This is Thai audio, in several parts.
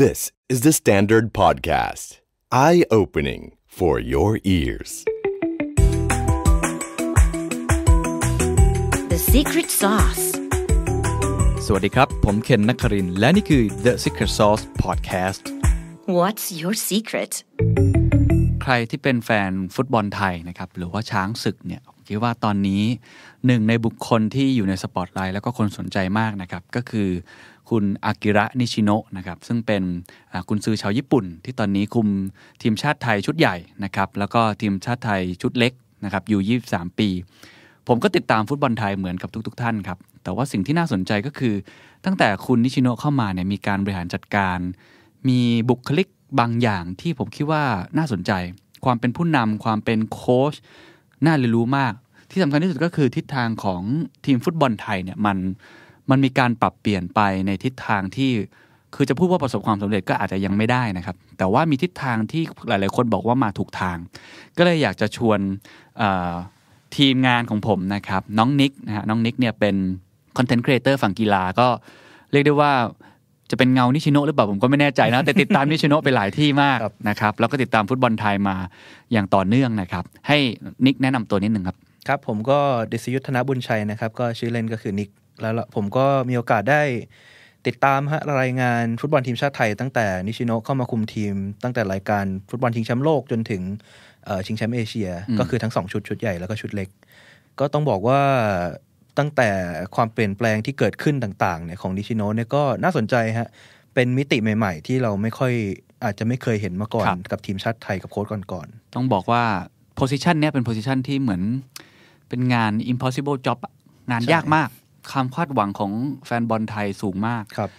This is the Standard Podcast. Eye-opening for your ears. The Secret Sauce. สวัสดีครับ ผม เคนนักคารินและ นี่คือ The Secret Sauce Podcast What's your secret ใครที่เป็นแฟนฟุตบอลไทยนะครับ หรือว่าช้างศึกเนี่ย ผมคิดว่าตอนนี้หนึ่งในบุคคลที่อยู่ในสปอตไลท์แล้วก็คนสนใจมากนะครับ ก็คือคุณอากิระนิชิโนะนะครับซึ่งเป็นคุณซือชาวญี่ปุ่น ที่ตอนนี้คุมทีมชาติไทยชุดใหญ่นะครับ แล้วก็ทีมชาติไทยชุดเล็กนะครับอยู่ 23 ปี ผมก็ติดตามฟุตบอลไทยเหมือนกับทุกๆท่านครับ แต่ว่าสิ่งที่น่าสนใจก็คือตั้งแต่คุณนิชิโนะเข้ามาเนี่ยมีการบริหารจัดการ มีบุคลิกบางอย่างที่ผมคิดว่าน่าสนใจ ความเป็นผู้นำ ความเป็นโค้ชน่าเรียนรู้มาก ที่สำคัญที่สุดก็คือทิศทางของทีมฟุตบอลไทยเนี่ยมันมันมีการปรับเปลี่ยนไปในทิศทางที่คือจะพูดว่าประสบความสำเร็จก็อาจจะยังไม่ได้นะครับ แต่ว่ามีทิศทางที่หลายๆ คนบอกว่ามาถูกทาง ก็เลยอยากจะชวนทีมงานของผมนะครับ น้องนิกนะฮะน้องนิกเนี่ยเป็นคอนเทนต์ครีเอเตอร์ฝั่งกีฬาก็เรียกได้ว่าจะเป็นเงานิชิโนหรือเปล่าผมก็ไม่แน่ใจนะ แต่ติดตามนิชิโนไปหลายที่มากนะครับ แล้วก็ติดตามฟุตบอลไทยมาอย่างต่อเนื่องนะครับให้นิกแนะนำตัวนิดหนึ่งครับครับผมก็ดิศยุทธนบุญชัยนะครับก็ชื่อเล่นก็คือนิกแล้วละผมก็มีโอกาสได้ติดตามฮะรายงานฟุตบอลทีมชาติไทย ตั้งแต่นิชิโนเข้ามาคุมทีม ตั้งแต่รายการฟุตบอลชิงแชมป์โลกจนถึงชิงแชมป์เอเชีย ก็คือทั้งสองชุดชุดใหญ่แล้วก็ชุดเล็ก ก็ต้องบอกว่าตั้งแต่ความเปลี่ยนแปลงที่เกิดขึ้นต่างๆเนี่ยของนิชิโนเนี่ยก็น่าสนใจฮะเป็นมิติใหม่ ๆ ที่เราไม่ค่อยอาจจะไม่เคยเห็นมาก่อนกับทีมชาติไทยกับโค้ชก่อนๆต้องบอกว่าโพสิชันเนี้ยเป็นโพสิชันที่เหมือนเป็นงาน impossible job งานยากมากความคาดหวังของแฟนบอลไทยสูงมาก ครับ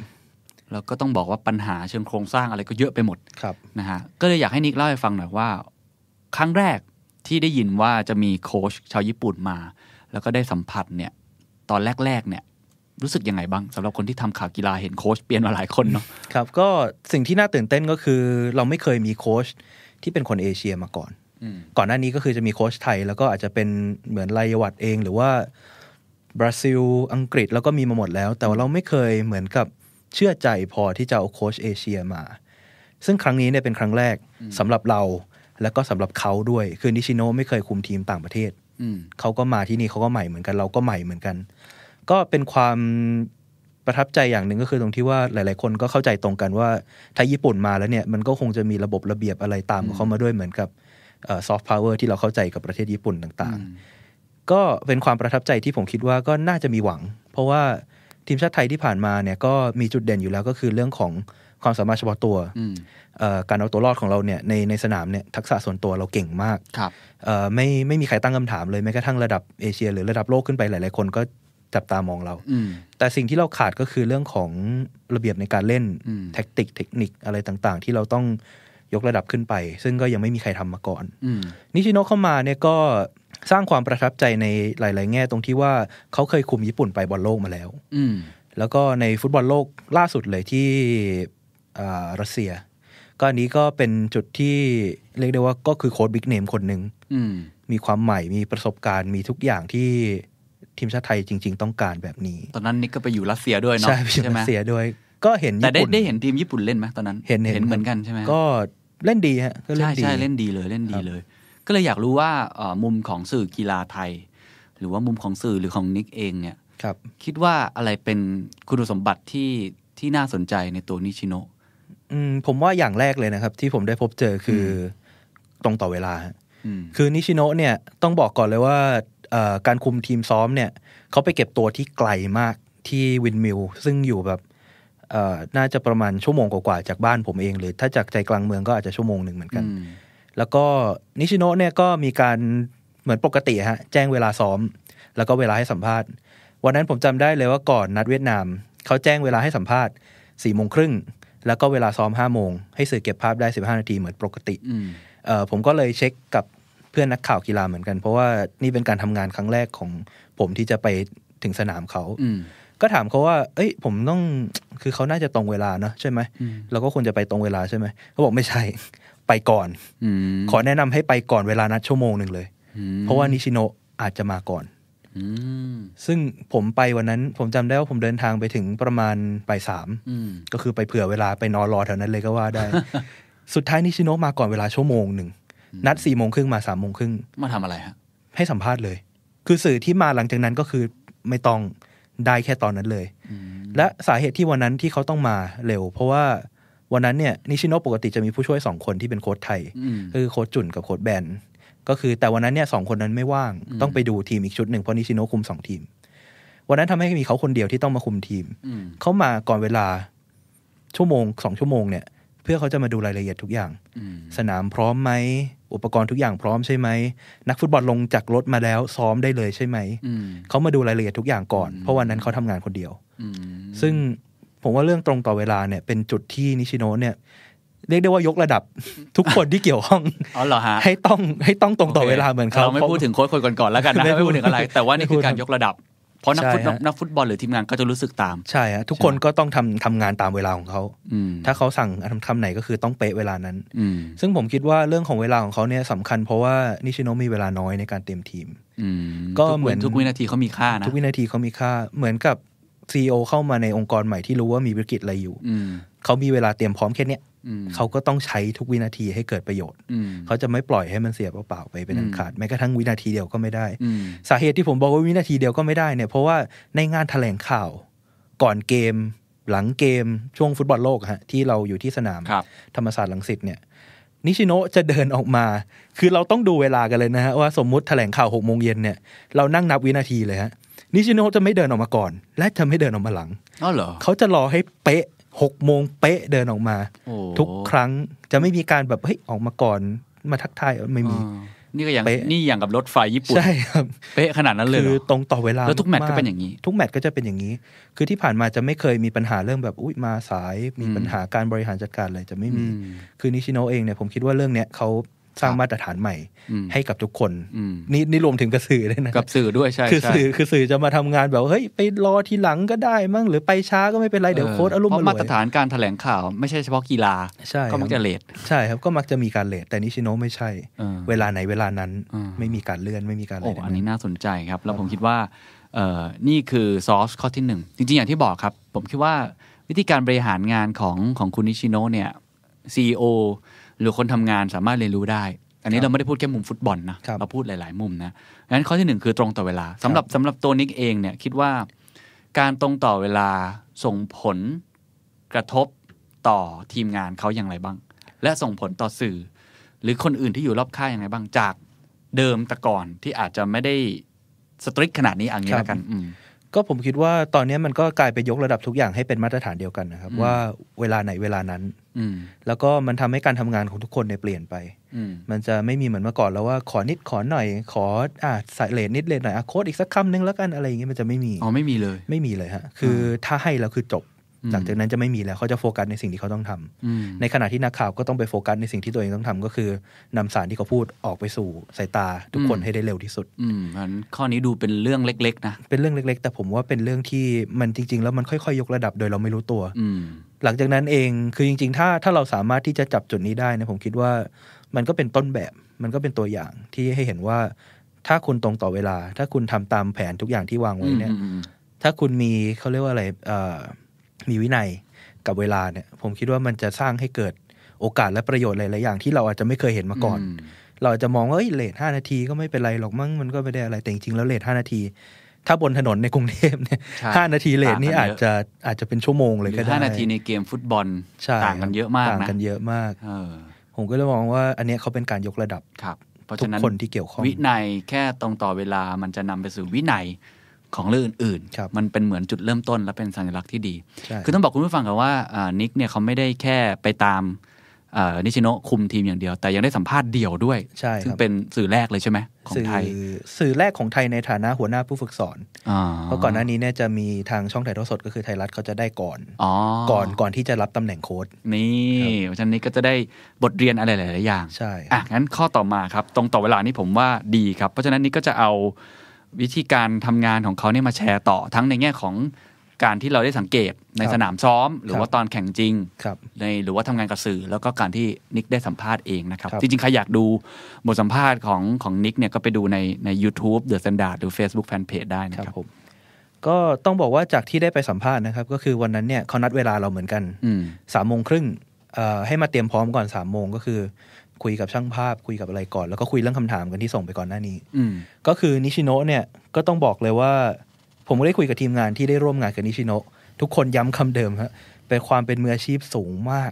แล้วก็ต้องบอกว่าปัญหาเชิงโครงสร้างอะไรก็เยอะไปหมด ครับ นะฮะ ก็เลยอยากให้นิกเล่าให้ฟังหน่อยว่า ครั้งแรกที่ได้ยินว่าจะมีโค้ชชาวญี่ปุ่นมา แล้วก็ได้สัมผัสเนี่ย ตอนแรกๆเนี่ย รู้สึกยังไงบ้าง สำหรับคนที่ทำข่าวกีฬาเห็นโค้ชเปลี่ยนมาหลายคนเนาะ ครับ ก็สิ่งที่น่าตื่นเต้นก็คือ เราไม่เคยมีโค้ชที่เป็นคนเอเชียมาก่อนก่อนหน้านี้ก็คือจะมีโค้ชไทยแล้วก็อาจจะเป็นเหมือนรายวัดเองหรือว่าบราซิล อังกฤษ แล้วก็มีมาหมดแล้ว แต่ว่าเราไม่เคยเหมือนกับเชื่อใจพอที่จะเอาโค้ชเอเชียมา ซึ่งครั้งนี้เนี่ยเป็นครั้งแรกสำหรับเรา แล้วก็สำหรับเขาด้วย คือนิชิโนไม่เคยคุมทีมต่างประเทศเขาก็มาที่นี่เขาก็ใหม่เหมือนกันเราก็ใหม่เหมือนกัน ก็เป็นความประทับใจอย่างหนึ่งก็คือตรงที่ว่าหลาย ๆ คนก็เข้าใจตรงกันว่า ถ้าญี่ปุ่นมาแล้วเนี่ย มันก็คงจะมีระบบระเบียบอะไรตามเข้ามาด้วยเหมือนกับซอฟต์พาวเวอร์ที่เราเข้าใจกับประเทศญี่ปุ่นต่างก็เป็นความประทับใจที่ผมคิดว่าก็น่าจะมีหวัง เพราะว่าทีมชาติไทยที่ผ่านมาเนี่ยก็มีจุดเด่นอยู่แล้วก็คือเรื่องของความสามารถเฉพาะตัวการเอาตัวรอดของเราเนี่ยในในสนามเนี่ยทักษะส่วนตัวเราเก่งมากไม่ไม่มีใครตั้งคำถามเลยแม้กระทั่งระดับเอเชียหรือระดับโลกขึ้นไปหลาย ๆ คนก็จับตามองเราแต่สิ่งที่เราขาดก็คือเรื่องของระเบียบในการเล่นแท็กติกเทคนิคอะไรต่าง ๆ ที่เราต้องยกระดับขึ้นไป ซึ่งก็ยังไม่มีใครทำมาก่อนนิชิโนเข้ามาเนี่ยก็สร้างความประทับใจในหลาย ๆ แง่ตรงที่ว่าเขาเคยคุมญี่ปุ่นไปบอลโลกมาแล้ว อืแล้วก็ในฟุตบอลโลกล่าสุดเลยที่รัสเซีย ก็อันนี้ก็เป็นจุดที่เรียกได้ว่าก็คือโค้ดบิ๊กเนมคนหนึ่งมีความใหม่ มีประสบการณ์ มีทุกอย่างที่ ทีมชาติไทยจริง ๆ ต้องการแบบนี้ ตอนนั้นนิกก็ไปอยู่รัสเซียด้วยเนาะ ใช่ไหมรัสเซียด้วย ก็เห็นแต่ได้ได้เห็นทีมญี่ปุ่นเล่นไหมตอนนั้น เห็น เห็นเหมือนกันใช่ไหม ก็เล่นดีฮะใช่ใช่เล่นดีเลยเล่นดีเลยก็เลยอยากรู้ว่ามุมของสื่อกีฬาไทย หรือว่ามุมของสื่อหรือของนิกเองเนี่ยคคิดว่าอะไรเป็นคุณสมบัติที่ที่น่าสนใจในตัวนิชิโนผมว่าอย่างแรกเลยนะครับที่ผมได้พบเจอคือตรงต่อเวลาคือนิชิโนเนี่ยต้องบอกก่อนเลยว่าการคุมทีมซ้อมเนี่ยเขาไปเก็บตัวที่ไกลมากที่วินมิลซึ่งอยู่แบบ น่าจะประมาณชั่วโมงกว่าๆจากบ้านผมเองหรือ ถ้าจากใจกลางเมืองก็อาจจะชั่วโมงหนึ่งเหมือนกันแล้วก็นิชิโนะเนี่ยก็มีการเหมือนปกติฮะแจ้งเวลาซ้อม แล้วก็เวลาให้สัมภาษณ์วันนั้นผมจำได้เลยว่าก่อนนัดเวียดนามเขาแจ้งเวลาให้สัมภาษณ์สี่โมงครึ่งแล้วก็เวลาซ้อมห้าโมงให้สื่อเก็บภาพได้สิบห้านาทีเหมือนปกติผมก็เลยเช็คกับเพื่อนนักข่าวกีฬาเหมือนกัน เพราะว่านี่เป็นการทำงานครั้งแรกของ ผมที่จะไปถึงสนามเขาก็ถามเขาว่าเอ้ยผมต้องคือเขาน่าจะตรงเวลาเนอะใช่ไหมเราก็ควรจะไปตรงเวลาใช่ไหมเขาบอกไม่ใช่ไปก่อนอขอแนะนำให้ไปก่อนเวลานัดชั่วโมงหนึ่งเลย เพราะว่านิชิโนะอาจจะมาก่อนซึ่งผมไปวันนั้น ผมจำได้ว่าผมเดินทางไปถึงประมาณไปสามก็คือไปเผื่อเวลาไปนอนรอแถวนั้นเลย ก็ว่าได้ สุดท้ายนิชิโนะมาก่อนเวลาชั่วโมงหนึ่ง นัดสี่โมงครึ่งมาสามโมงครึ่งมาทำอะไรฮะ ให้สัมภาษณ์เลย คือสื่อที่มาหลังจากนั้นก็คือไม่ต้องได้แค่ตอนนั้นเลย และสาเหตุที่วันนั้นที่เขาต้องมาเร็ว เพราะว่าวันนั้นเนี่ยนิชิโนปกติจะมีผู้ช่วยสองคนที่เป็นโค้ชไทย คือโค้ชจุนกับโค้ชแบนก็คือแต่วันนั้นเนี่ยสองคนนั้นไม่ว่างต้องไปดูทีมอีกชุดหนึ่งเพราะนิชิโนคุมสองทีม วันนั้นทำให้มีเขาคนเดียวที่ต้องมาคุมทีม เขามาก่อนเวลา ชั่วโมงสองชั่วโมงเนี่ย เพื่อเขาจะมาดูรายละเอียดทุกอย่าง สนามพร้อมไหมอุปกรณ์ทุกอย่างพร้อมใช่ไหมนักฟุตบอลลงจากรถมาแล้วซ้อมได้เลยใช่ไหมเขามาดูรายละเอียดทุกอย่างก่อน เพราะวันนั้นเขาทำงานคนเดียวซึ่งผมว่าเรื่องตรงต่อเวลาเนี่ยเป็นจุดที่นิชิโนะเนี่ยเรียกได้ว่ายกระดับ ทุกคนที่เกี่ยวข้องอ๋อเหรอฮะให้ต้องให้ต้องตรงต่อเวลาเหมือนเขาเราไม่พูดถึงโค้ชคนก่อนๆแล้วกันนะไม่พูดถึงอะไร แต่ว่านี่คือการยกระดับเพราะนักฟุตนักฟุตบอลหรือทีมงานก็จะรู้สึกตาม ใช่ฮะทุกคนก็ต้องทำทำงานตามเวลาของเขาถ้าเขาสั่งทำทำไหนก็คือต้องเป๊ะเวลานั้นซึ่งผมคิดว่าเรื่องของเวลาของเขาเนี่ยสำคัญเพราะว่านิชิโนมีเวลาน้อยในการเตรียมทีมก็เหมือนทุกวินาทีเขามีค่านะทุกวินาทีเขามีค่าเหมือนกับซีอเข้ามาในองค์กรใหม่ที่รู้ว่ามีวิกฤตอะไรอยู่เขามีเวลาเตรียมพร้อมแค่เนี้ยเขาก็ต้องใช้ทุกวินาทีให้เกิดประโยชน์เขาจะไม่ปล่อยให้มันเสียเปล่าๆไปเป็นอันขาด แม้กระทั่งวินาทีเดียวก็ไม่ได้ สาเหตุที่ผมบอกว่าวินาทีเดียวก็ไม่ได้เนี่ย เพราะว่าในงานแถลงข่าว ก่อนเกม หลังเกม ช่วงฟุตบอลโลกฮะที่เราอยู่ที่สนามธรรมศาสตร์ลังสิตเนี่ย นิชิโนะจะเดินออกมา คือเราต้องดูเวลากันเลยนะฮะว่าสมมุติแถลงข่าวหกโมงเย็นเนี่ยเรานั่งนับวินาทีเลยฮะนิชิโนจะไม่เดินออกมาก่อน และจะไม่เดินออกมาหลังอ๋อเหรอเขาจะรอให้เป๊ะหกโมงเป๊ะเดินออกมาทุกครั้งจะไม่มีการแบบเฮ้ยออกมาก่อนมาทักทายไม่มีนี่ก็อย่างนี่อย่างกับรถไฟญี่ปุ่นใช่ครับ เป๊ะขนาดนั้นเลยคือตรงต่อเวลาแล้วทุกแมตช์ก็เป็นอย่างนี้ ทุกแมตช์ก็จะเป็นอย่างนี้ คือที่ผ่านมาจะไม่เคยมีปัญหาเรื่องแบบอุ้ยมาสาย มีปัญหาการบริหารจัดการอะไรจะไม่มีคือนิชิโนเองเนี่ยผมคิดว่าเรื่องเนี้ยเขาสร้างมาตรฐานใหม่ ให้กับทุกคน นี่นี่รวมถึงกับสื่อเลยนะกับสื่อด้วยใช่คือสื่อคือสื่อจะมาทำงานแบบเฮ้ยไปรอทีหลังก็ได้มั้ง หรือไปช้าก็ไม่เป็นไร เดี๋ยวโค้ดอารมณ์มาตรฐานการแถลงข่าว ไม่ใช่เฉพาะกีฬาใช่ก็มักจะเลทใช่ครับก็มักจะมีการเลทแต่นิชิโนไม่ใช่ เวลาไหน เวลานั้นไม่มีการเลื่อนไม่มีการอลทอันนี้น่าสนใจครับ แล้วผมคิดว่านี่คือซอสข้อที่หนึ่งจริง ๆอย่างที่บอกครับ ผมคิดว่าวิธีการบริหารงานของของคุณนิชิโนเนี่ยซีอหรือคนทำงานสามารถเรียนรู้ได้ อันนี้เราไม่ได้พูดแค่มุมฟุตบอลนะ เราพูดหลาย ๆมุมนะ งั้นข้อที่หนึ่งคือตรงต่อเวลา สำหรับสำหรับตัวนิกเองเนี่ย คิดว่าการตรงต่อเวลาส่งผลกระทบต่อทีมงานเขาอย่างไรบ้าง และส่งผลต่อสื่อ หรือคนอื่นที่อยู่รอบข้างอย่างไรบ้างจากเดิมแต่ก่อนที่อาจจะไม่ได้สตริกขนาดนี้อย่างนี้แล้วกันก็ผมคิดว่าตอนนี้มันก็กลายไปยกระดับทุกอย่างให้เป็นมาตรฐานเดียวกันนะครับ ว่าเวลาไหนเวลานั้นแล้วก็มันทำให้การทำงานของทุกคนเนเปลี่ยนไป มันจะไม่มีเหมือนเมื่อก่อนแล้วว่าขอนิดขอหน่อย ขออ่าใส่เลนนิดเลนหน่อยอโค้ดอีกสักคำนึงแล้วกัน อะไรอย่างเงี้ยมันจะไม่มี อ๋อไม่มีเลย ไม่มีเลยฮะ คือถ้าให้แล้วคือจบหลังจากนั้นจะไม่มีแล้วเขาจะโฟกัสในสิ่งที่เขาต้องทำในขณะที่นักข่าวก็ต้องไปโฟกัสในสิ่งที่ตัวเองต้องทำก็คือนำสารที่เขาพูดออกไปสู่สายตา ทุกคนให้ได้เร็วที่สุด อืมข้อนี้ดูเป็นเรื่องเล็กๆนะ เป็นเรื่องเล็ก ๆ แต่ผมว่าเป็นเรื่องที่มันจริงๆแล้วมันค่อยๆยกระดับ โดยเราไม่รู้ตัวหลังจากนั้นเองคือจริง ๆ ถ้าถ้าเราสามารถที่จะจับจุดนี้ได้นะผมคิดว่า มันก็เป็นต้นแบบมันก็เป็นตัวอย่างที่ให้เห็นว่าถ้าคุณตรงต่อเวลา ถ้าคุณทำตามแผนทุกอย่างที่วางไว้เนี่ยถ้าคุณมีเขาเรียกว่าอะไร เอ่อมีวินัยกับเวลาเนี่ย ผมคิดว่ามันจะสร้างให้เกิดโอกาสและประโยชน์หลาย ๆ อย่างที่เราอาจจะไม่เคยเห็นมาก่อน เราจะมองว่าเลทห้านาทีก็ไม่เป็นไรหรอกมั้งมันก็ไม่ได้อะไรแต่จริงๆแล้วเลทห้านาที ถ้าบนถนนในกรุงเทพเนี่ยห้านาทีเลทนี่อาจจะอาจจะเป็นชั่วโมงเลยก็ได้ห้านาทีในเกมฟุตบอลต่างกันเยอะมากต่างกันเยอะมากผมก็เลยมองว่า อันนี้เขาเป็นการยกระดับครับเพราะฉะนั้นคนที่เกี่ยวข้องวินัยแค่ตรงต่อเวลามันจะนำไปสู่วินัยของเรื่องอื่นๆมันเป็นเหมือนจุดเริ่มต้น และเป็นสัญลักษณ์ที่ดี คือต้องบอกคุณผู้ฟังกับว่า นิกเนี่ยเขาไม่ได้แค่ไปตามนิชิโนะคุมทีมอย่างเดียว แต่ยังได้สัมภาษณ์เดี่ยวด้วย ซึ่งเป็นสื่อแรกเลยใช่ไหมของไทย สื่อแรกของไทยในฐานะหัวหน้าผู้ฝึกสอนเพราะก่อนหน้านี้เนี่ยจะมีทางช่องถ่ายทอดสดก็คือไทยรัฐเขาจะได้ก่อนก่อน ก่อนที่จะรับตำแหน่งโค้ดนี่เพราะฉะนั้นนีก็จะได้บทเรียนอะไรหลาย ๆ อย่าง ใช่อ่ะงั้นข้อต่อมาครับ ตรงต่อเวลานี่ผมว่าดีครับ เพราะฉะนั้นนี่ก็จะเอาวิธีการทำงานของเขาเนี่ยมาแชร์ต่อทั้งในแง่ของการที่เราได้สังเกตในสนามซ้อม หรือว่าตอนแข่งจริงในหรือว่าทำงานกับสื่อแล้วก็การที่นิกได้สัมภาษณ์เองนะครับรบจริงๆใครอยากดูบทสัมภาษณ์ของของนิกเนี่ยก็ไปดูในใน u t u b e The Standard หรือ Facebook Fanpage ได้นะครับรบก็ต้องบอกว่าจากที่ได้ไปสัมภาษณ์นะครับ ก็คือวันนั้นเนี่ยเขานัดเวลาเราเหมือนกันสามโมงครึ่งให้มาเตรียมพร้อมก่อนสามโมงก็คือคุย กับช่างภาพคุยกับอะไรก่อนแล้วก็คุยเรื่องคำถามกันที่ส่งไปก่อนหน้านี้ก็คือนิชิโนะเนี่ยก็ต้องบอกเลยว่า ผมก็ได้คุยกับทีมงานที่ได้ร่วมงานกับนิชิโนะทุกคนย้ำคำเดิมครับเป็นความเป็นมืออาชีพสูงมาก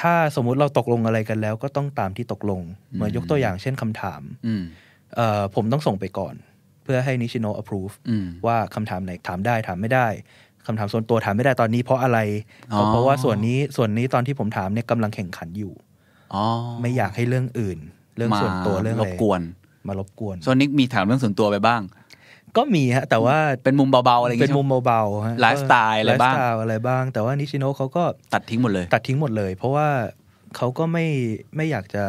ถ้าสมมุติเราตกลงอะไรกันแล้ว ก็ต้องตามที่ตกลงเหมือนยกตัวอย่างเช่นคำถาม ผมต้องส่งไปก่อน เพื่อให้นิชิโนะ approve ว่าคำถามไหนถามได้ถามไม่ได้คำถามส่วนตัวถามไม่ได้ตอนนี้ เพราะอะไร เพราะว่าส่วนนี้ส่วนนี้ตอนที่ผมถามเนี่ยกำลังแข่งขันอยู่ไม่อยากให้เรื่องอื่น เรื่องส่วนตัวเรื่องอะไรรบกวน มารบกวนโซนนกมีถามเรื่องส่วนตัวไปบ้าง ก็มีฮะ แต่ว่าเป็นมุมเบา ๆ อะไรอย่างเงี้ยเป็นมุมเบาๆฮะไลฟ์สไตล์อะไรบ้างไลฟ์สไตล์อะไรบ้าง แต่ว่านิชิโนะเขาก็ตัดทิ้งหมดเลย ตัดทิ้งหมดเลย เพราะว่าเขาก็ไม่ไม่อยากจะ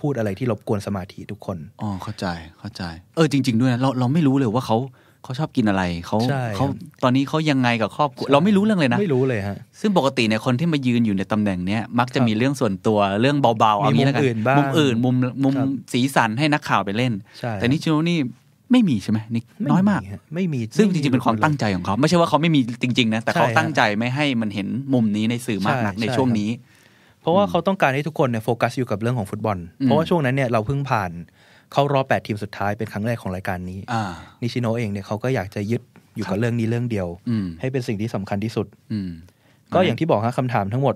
พูดอะไรที่รบกวนสมาธิทุกคนอ๋อเข้าใจเข้าใจ เออ จริง ๆ ด้วยนะเราเราไม่รู้เลยว่าเขาเขาชอบกินอะไรเขาเขาตอนนี้เขายังไงกับครอบครัวเราไม่รู้เรื่องเลยนะ ไม่รู้เลยฮะซึ่งปกติเนี่ยคนที่มายืนอยู่ในตำแหน่งเนี้ยมักจะมีเรื่องส่วนตัวเรื่องเบาๆเอางี้แล้วกันมุมอื่นมุมมุมสีสันให้นักข่าวไปเล่น แต่นี่ชูนี่ไม่มีใช่ไหมนี่น้อยมาก ไม่มีซึ่งจริงๆเป็นความตั้งใจของเขาไม่ใช่ว่าเขาไม่มีจริงๆนะแต่เขาตั้งใจไม่ให้มันเห็นมุมนี้ในสื่อมากนักในช่วงนี้เพราะว่าเขาต้องการให้ทุกคนเนี่ยโฟกัสอยู่กับเรื่องของฟุตบอลเพราะว่าช่วงนั้นเนี่ยเราเพิ่งผ่านเข้ารอบ8ทีมสุดท้ายเป็นครั้งแรกของรายการนี้นิชิโนเองเนี่ยเขาก็อยากจะยึดอยู่กับเรื่องนี้เรื่องเดียวให้เป็นสิ่งที่สำคัญที่สุดก็อย่างที่บอกฮะคำถามทั้งหมด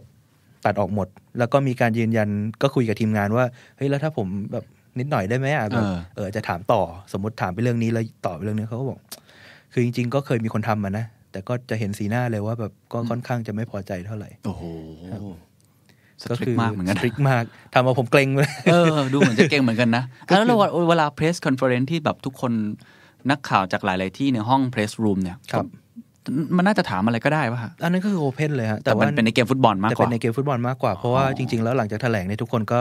ตัดออกหมด แล้วก็มีการยืนยันก็คุยกับทีมงานว่า เฮ้ยแล้วถ้าผมแบบนิดหน่อยได้ไหมอ่ะแบบเออจะถามต่อ สมมติถามไปเรื่องนี้แล้วตอบเรื่องนี้เขาก็บอก คือจริง ๆ ก็เคยมีคนทำมานะแต่ก็จะเห็นสีหน้าเลยว่าแบบก็ค่อนข้างจะไม่พอใจเท่าไหร่โอ้โหสตริกมากเหมือนกันสตริกมากทำเอาผมเกรงเลยเออ ดูเหมือนจะเกรงเหมือนกันนะ แล้วเวลาเพรสคอนเฟอเรนซ์ที่แบบทุกคนนักข่าวจากหลาย ๆ ที่ในห้องเพรสรูมเนี่ย ครับ มันน่าจะถามอะไรก็ได้ป่ะ อันนั้นก็คือโอเพนเลยฮะแต่ว่าเป็นในเกมฟุตบอลมากกว่าแต่เป็นในเกมฟุตบอลมากกว่า เพราะว่าจริง ๆ แล้วหลังจากแถลงเนี่ยทุกคนก็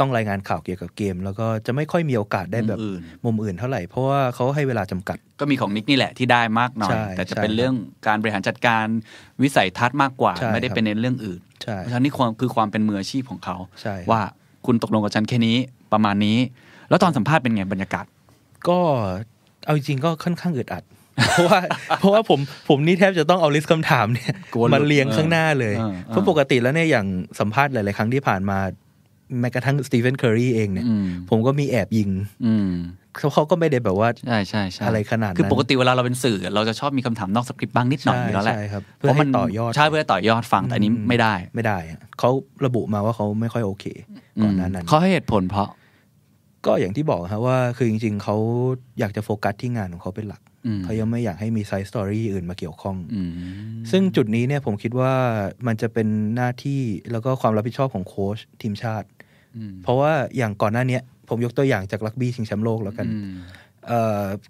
ต้องรายงานข่าวเกี่ยวกับเกม แล้วก็จะไม่ค่อยมีโอกาสได้แบบมุมอื่นเท่าไหร่เพราะว่าเขาให้เวลาจำกัดก็มีของนิกนี่แหละที่ได้มากหน่อยแต่จะเป็นเรื่องการบริหารจัดการวิสัยทัศน์มากกว่า ไม่ได้เป็นเน้นเรื่องอื่นเพราะฉะนั้นนี่คือความเป็นมืออาชีพของเขาว่าคุณตกลงกับฉันแค่นี้ประมาณนี้ แล้วตอนสัมภาษณ์เป็นไงบรรยากาศก็เอาจริงก็ค่อนข้างอึดอัด เพราะว่าเพราะว่าผมผมนี่แทบจะต้องเอาลิสต์คำถามเนี่ยมาเรียงข้างหน้าเลยเพราะปกติแล้วเนี่ยอย่างสัมภาษณ์หลายๆครั้งที่ผ่านมาแม้กระทั่งสตีเฟนเคอร์รีเองเนี่ย ผมก็มีแอบยิงเขาก็ไม่ได้แบบว่า ใช่ใช่ใช่อะไรขนาดนั้น คือปกติเวลาเราเป็นสื่อ เราจะชอบมีคำถามนอกสคริปต์บ้างนิดหน่อยอยู่แล้วแหละเพราะมันต่อยอดใช่เพื่อต่อยอดฟัง แต่นี้ไม่ได้ไม่ได้ เขาระบุมาว่าเขาไม่ค่อยโอเค ก่อนหน้านั้น เขาให้เหตุผลเพราะ ก็อย่างที่บอกครับว่าคือจริง ๆเขาอยากจะโฟกัสที่งานของเขาเป็นหลักเขายังไม่อยากให้มีไซส์สตอรี่อื่นมาเกี่ยวข้องซึ่งจุดนี้เนี่ยผมคิดว่ามันจะเป็นหน้าที่แล้วก็ความรับผิดชอบของโค้ชทีมชาติเพราะว่าอย่างก่อนหน้านี้ผมยกตัวอย่างจากลักบี้ชิงแชมป์โลกแล้วกัน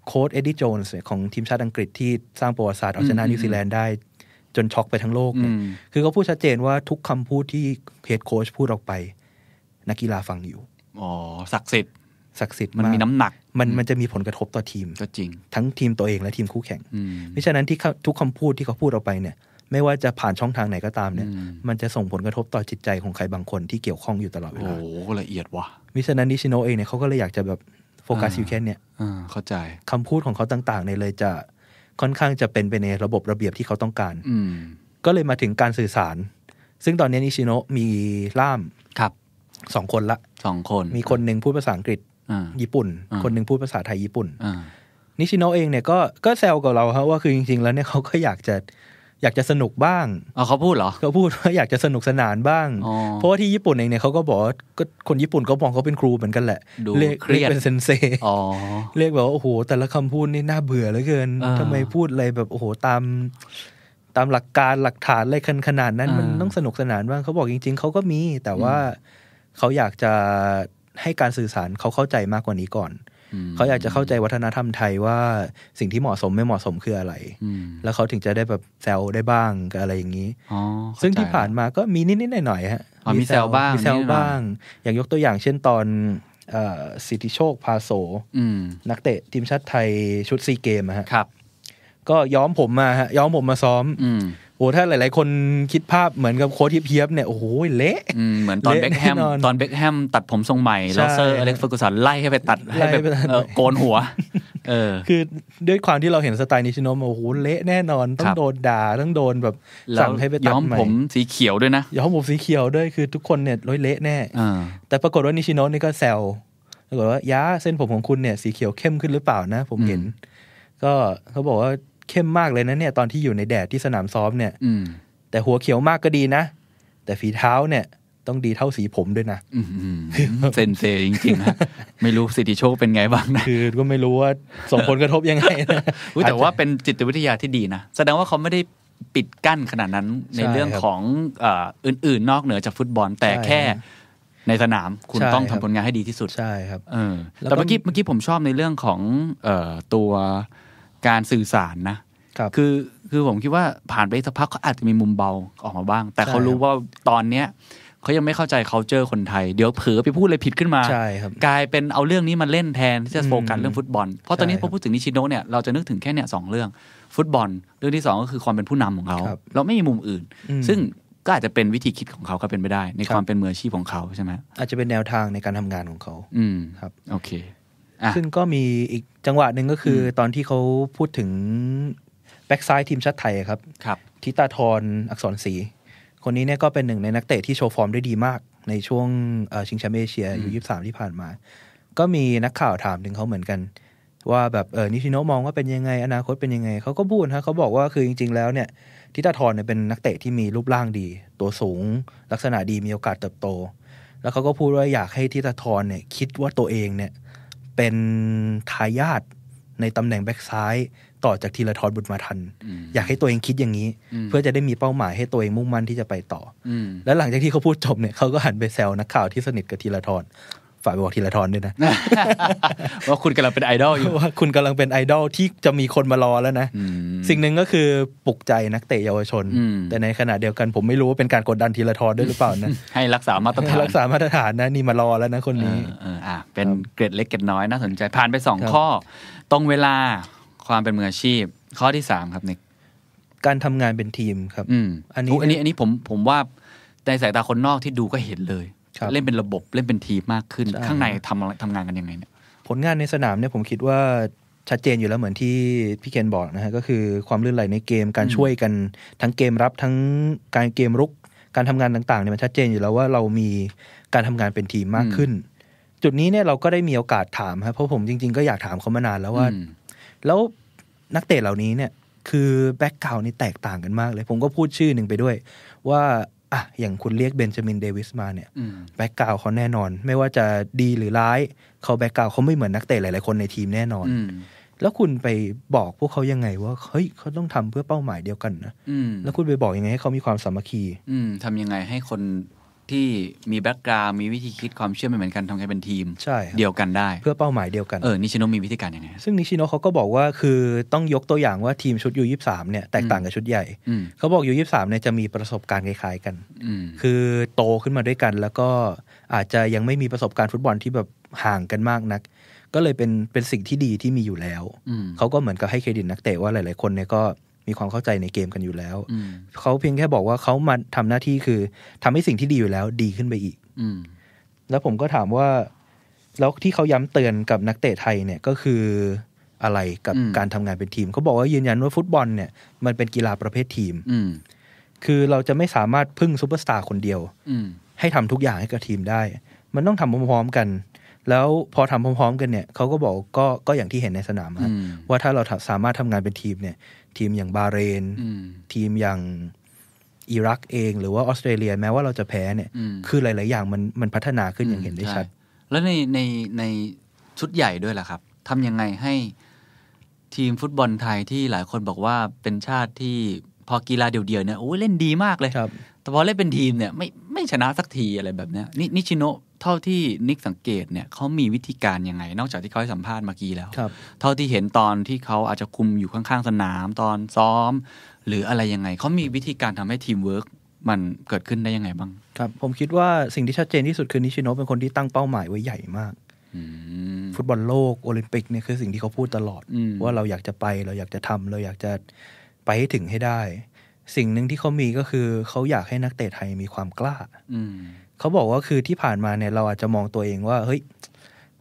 โค้ดเอ็ดดี้โจนส์ของทีมชาติอังกฤษที่สร้างประวัติศาสตร์เอาชนะนิวซีแลนด์ได้ จนช็อกไปทั้งโลกเนี่ยคือเขาพูดชัดเจนว่าทุกคำพูดที่เฮดโค้ชพูดออกไป นักกีฬาฟังอยู่อ๋อศักดิ์สิทธิ์ศักดิ์สิทธิ์มันมีน้ำหนัก มันมันจะมีผลกระทบต่อทีมก็จริง ทั้งทีมตัวเองและทีมคู่แข่งเพราะฉะนั้นที่ทุกคำพูดที่เขาพูดออกไปเนี่ยไม่ว่าจะผ่านช่องทางไหนก็ตามเนี่ย มันจะส่งผลกระทบต่อจิตใจของใครบางคนที่เกี่ยวข้องอยู่ตลอดเวลาโอ้ละเอียดว่ะ มิฉะนั้นนิชิโนเองเนี่ยเขาก็เลยอยากจะแบบโฟกัสอยู่แค่เนี่ยเข้าใจคำพูดของเขาต่าง ๆเนี่ยเลยจะค่อนข้างจะเป็นไปในระบบระเบียบที่เขาต้องการอก็เลยมาถึงการสื่อสาร ซึ่งตอนนี้นิชิโนมีล่ามครับสองคนละสองคนมีคนหนึ่งพูดภาษาอังกฤษญี่ปุ่น คนหนึ่งพูดภาษาไทยญี่ปุ่นนิชิโนเองเนี่ยก็ก็แซวกับเราครับว่าคือจริง ๆ แล้วเนี่ยเขาก็อยากจะอยากจะสนุกบ้างอ๋อเขาพูดเหรอเขาพูดว่าอยากจะสนุกสนานบ้าง เพราะว่าที่ญี่ปุ่นเองเนี่ยเขาก็บอกก็คนญี่ปุ่นก็มองเขาเป็นครูเหมือนกันแหละเรียกเรียกเป็นเซนเซอเรียกแบบว่าโอ้โหแต่ละคำพูดนี่น่าเบื่อเหลือเกิน ทำไมพูดอะไรแบบโอ้โหตาม ตามหลักการหลักฐานอะไรขนาดนั้นมันต้องสนุกสนานบ้าง เขาบอกจริงๆเขาก็มี แต่ว่าเขาอยากจะให้การสื่อสารเขาเข้าใจมากกว่านี้ก่อนเขาอยากจะเข้าใจวัฒนธรรมไทยว่าสิ่งที่เหมาะสมไม่เหมาะสมคืออะไร แล้วเขาถึงจะได้แบบแซวได้บ้างกับอะไรอย่างนี้ซึ่งที่ผ่านมาก็มีนิดๆหน่อยๆฮะมีแซวบ้างมีแซวบ้าง อย่างยกตัวอย่างเช่นตอนสิทธิโชคพาโสนักเตะทีมชาติไทยชุดซีเกมฮะก็ย้อมผมมาฮะย้อมผมมาซ้อมโอ้ถ้าหลายๆคนคิดภาพเหมือนกับโค้ชที่เพียบเนี่ย โอ้โหเละเหมือนตอนเบ็คแฮมตอนเบ็คแฮม ตัดผมทรงใหม่ลอเซอร์อเล็กฟอร์กูสันไล่ให้ไปตัดให้ไปโกนหัว เออ คือด้วยความที่เราเห็นสไตล์นิชโนมโอ้โห เละแน่นอน ต้องโดนด่าต้องโดนแบบสั่งให้ไปตัดใหม่ย้อมผมสีเขียวด้วยนะย้อมผมสีเขียวด้วยคือทุกคนเนี่ยร้อยเละแน่แต่ปรากฏว่านิชโนนี่ก็แซวปรากฏว่ายาเส้นผมของคุณเนี่ย สีเขียวเข้มขึ้นหรือเปล่านะ ผมเห็น ก็เขาบอกว่าเข้มมากเลยนะเนี่ยตอนที่อยู่ในแดดที่สนามซ้อมเนี่ยแต่หัวเขียวมากก็ดีนะ แต่ฝีเท้าเนี่ยต้องดีเท่าสีผมด้วยนะเซนเซจริงๆนะไม่รู้สิทธิโชคเป็นไงบ้างนะคือก็ไม่รู้ว่าส่งผลกระทบยังไงแต่ว่าเป็นจิตวิทยาที่ดีนะแสดงว่าเขาไม่ได้ปิดกั้นขนาดนั้นในเรื่องของอื่น ๆ นอกเหนือจากฟุตบอลแต่แค่ ในสนามคุณต้องทำผลงานให้ดีที่สุดใช่ ครับแต่เมื่อกี้เมื่อกี้ผมชอบในเรื่องของตัวการสื่อสารนะคือ คือผมคิดว่าผ่านไปสักพักเขาอาจจะมีมุมเบาออกมาบ้าง แต่เขารู้ว่าตอนเนี้ยเขายังไม่เข้าใจเ c าเจอร์คนไทย เดี๋ยวเผลอไปพูดอะไรผิดขึ้นมาใช่ครับกลายเป็นเอาเรื่องนี้มาเล่นแทนที่จะโฟกัสเรื่องฟุตบอล เพราะตอนนี้พอพูดถึงนิชิโนะเนี่ยเราจะนึกถึงแค่เนี่ยสองเรื่องฟุตบอล เรื่องที่สองก็คือความเป็นผู้นำของเขา เราไม่มีมุมอื่น ซึ่งก็อาจจะเป็นวิธีคิดของเขาก็เป็นไปได้ในความเป็นมืออาชีพของเขาใช่ไหมอาจจะเป็นแนวทางในการทำงานของเขา อืมครับ โอเคซึ่งก็มีอีกจังหวะหนึ่งก็คือตอนที่เขาพูดถึง แบ็กซ้ายทีมชาติไทยครับครับทิตาทรอักษรศรีคนนี้เนี่ยก็เป็นหนึ่งในนักเตะที่โชว์ฟอร์มได้ดีมากในช่วงชิงแชมป์เอเชีย อยู่ยี่สามที่ผ่านมา ก็มีนักข่าวถามถึงเขาเหมือนกัน ว่าแบบเออนิชิโนมองว่าเป็นยังไงอนาคตเป็นยังไงเขาก็พูดฮะเขาบอกว่าคือจริง ๆแล้วเนี่ยทิตาทรเนี่ยเป็นนักเตะที่มีรูปร่างดี ตัวสูง ลักษณะดีมีโอกาสเติบโต แล้วเขาก็พูดว่าอยากให้ทิตาทรเนี่ยคิดว่าตัวเองเนี่ยเป็นทายาทในตำแหน่งแบ็กซ้ายต่อจากทีละทอดบุญมาทัน อยากให้ตัวเองคิดอย่างนี้ เพื่อจะได้มีเป้าหมายให้ตัวเองมุ่งมั่นที่จะไปต่อ แล้วหลังจากที่เขาพูดจบเนี่ย เขาก็หันไปแซวนักข่าวที่สนิทกับทีละทอดฝากไปบอกทีละทอนด้วยนะ ว่าคุณกำลังเป็นไอดอลอยู่ว่าคุณกำลังเป็นไอดอลที่จะมีคนมารอแล้วนะ สิ่งหนึ่งก็คือปลุกใจนักเตะเยาวชน แต่ในขณะเดียวกัน ผมไม่รู้ว่าเป็นการกดดันทีละทอนด้วยหรือเปล่านะ ให้รักษามาตรฐานรักษามาตรฐานนะนี่มารอแล้วนะคนนี้อ่าเป็นเกรดเล็กเกรดน้อยน่าสนใจผ่านไปสองข้อ ตรงเวลาความเป็นมืออาชีพ ข้อที่สามครับนี่การทำงานเป็นทีมครับอันนี้อันนี้ผมผมว่าในสายตาคนนอกที่ดูก็เห็นเลยเล่นเป็นระบบเล่นเป็นทีมมากขึ้นข้างในทำทำงานกันยังไงเนี่ยผลงานในสนามเนี่ยผมคิดว่าชัดเจนอยู่แล้วเหมือนที่พี่เคนบอกนะฮะ ก็คือความลื่นไหลในเกมการช่วยกัน ทั้งเกมรับทั้งการเกมรุกการทำงานต่างๆเนี่ยมัน ชัดเจนอยู่แล้วว่าเรามีการทำงานเป็นทีมมากขึ้น จุดนี้เนี่ยเราก็ได้มีโอกาสถามครับเพราะผมจริงๆ ก็อยากถามเขามานานแล้วว่าแล้วนักเตะเหล่านี้เนี่ยคือแบ็กก่านี่แตกต่างกันมากเลยผมก็พูดชื่อหนึ่งไปด้วยว่าอ่ะอย่างคุณเรียกเบนจามินเดวิสมาเนี่ยแบ็กกราวเขาแน่นอน ไม่ว่าจะดีหรือร้ายเขาแบ็กกราวเขาไม่เหมือนนักเตะหลายๆคนในทีมแน่นอนแล้วคุณไปบอกพวกเขายังไงว่าเฮ้ยเขาต้องทำเพื่อเป้าหมายเดียวกันนะแล้ว คุณไปบอกยังไงให้เขามีความสามัคคี อืทำยังไงให้คนที่มีแบ็กกราวมีวิธีคิดความเชื่อไม่เหมือนกันทำให้เป็นทีมใช่เดียวกันได้เพื่อเป้าหมายเดียวกันเออนิชิโนมีวิธีการยังไงซึ่งนิชิโนเขาก็บอกว่า คือ ต้องยกตัวอย่างว่าทีมชุดยูยี่สามเนี่ย แตกต่างกับชุดใหญ่ เขาบอกยูยี่สามเนี่ย จะมีประสบการณ์คล้ายๆกันอคือโตขึ้นมาด้วยกันแล้วก็ อาจจะยังไม่มีประสบการณ์ฟุตบอลที่แบบห่างกันมากนัก ก็เลยเป็นเป็นสิ่งที่ดีที่มีอยู่แล้วเขาก็เหมือนกับให้เครดิตนักเตะว่าหลายๆคนเนี่ยก็มีความเข้าใจในเกมกันอยู่แล้ว เขาเพียงแค่บอกว่าเขามาทำหน้าที่คือ ทำให้สิ่งที่ดีอยู่แล้วดีขึ้นไปอีก อืแล้วผมก็ถามว่าแล้วที่เขาย้ำเตือนกับนักเตะไทยเนี่ยก็คืออะไรกับการทำงานเป็นทีมเขาบอกว่ายืนยัน ว่าฟุตบอลเนี่ยมันเป็นกีฬาประเภททีม อืคือเราจะไม่สามารถพึ่งซูเปอร์สตาร์คนเดียว อืให้ทำทุกอย่างให้กับทีมได้ มันต้องทำพร้อมๆกัน แล้วพอทำพร้อมๆกันเนี่ยเขาก็บอกก็ก็อย่างที่เห็นในสนามว่าถ้าเราสามารถทำงานเป็นทีมเนี่ยทีมอย่างบาเรนทีมอย่างอิรักเองหรือว่าออสเตรเลีย แม้ว่าเราจะแพ้เนี่ย คือหลาย ๆ อย่างมันมันพัฒนาขึ้นอย่างเห็นได้ชัดแล้วในในในชุดใหญ่ด้วยล่ะครับทำยังไงให้ทีมฟุตบอลไทยที่หลายคนบอกว่าเป็นชาติที่พอกีฬาเดี่ยว ๆ เนี่ยโอ้ยเล่นดีมากเลยแต่พอเล่นเป็นทีมเนี่ยไม่ไม่ชนะสักทีอะไรแบบเนี้ยนนิชิโนะเท่าที่นิกสังเกตเนี่ย เขามีวิธีการยังไง นอกจากที่เขาให้สัมภาษณ์เมื่อกี้แล้ว เท่าที่เห็นตอนที่เขาอาจจะคุมอยู่ข้างๆ สนามตอนซ้อม หรืออะไรยังไง เขามีวิธีการทำให้ทีมเวิร์กมันเกิดขึ้นได้ยังไงบ้าง ครับ ผมคิดว่าสิ่งที่ชัดเจนที่สุดคือนิชิโนะเป็นคนที่ตั้งเป้าหมายไว้ใหญ่มากฟุตบอลโลกโอลิมปิกเนี่ยคือสิ่งที่เขาพูดตลอดว่าเราอยากจะไปเราอยากจะทำ เราอยากจะไปให้ถึงให้ได้สิ่งหนึ่งที่เขามีก็คือเขาอยากให้นักเตะไทยมีความกล้าเขาบอกว่าคือที่ผ่านมาเนี่ยเราอาจจะมองตัวเองว่าเฮ้ย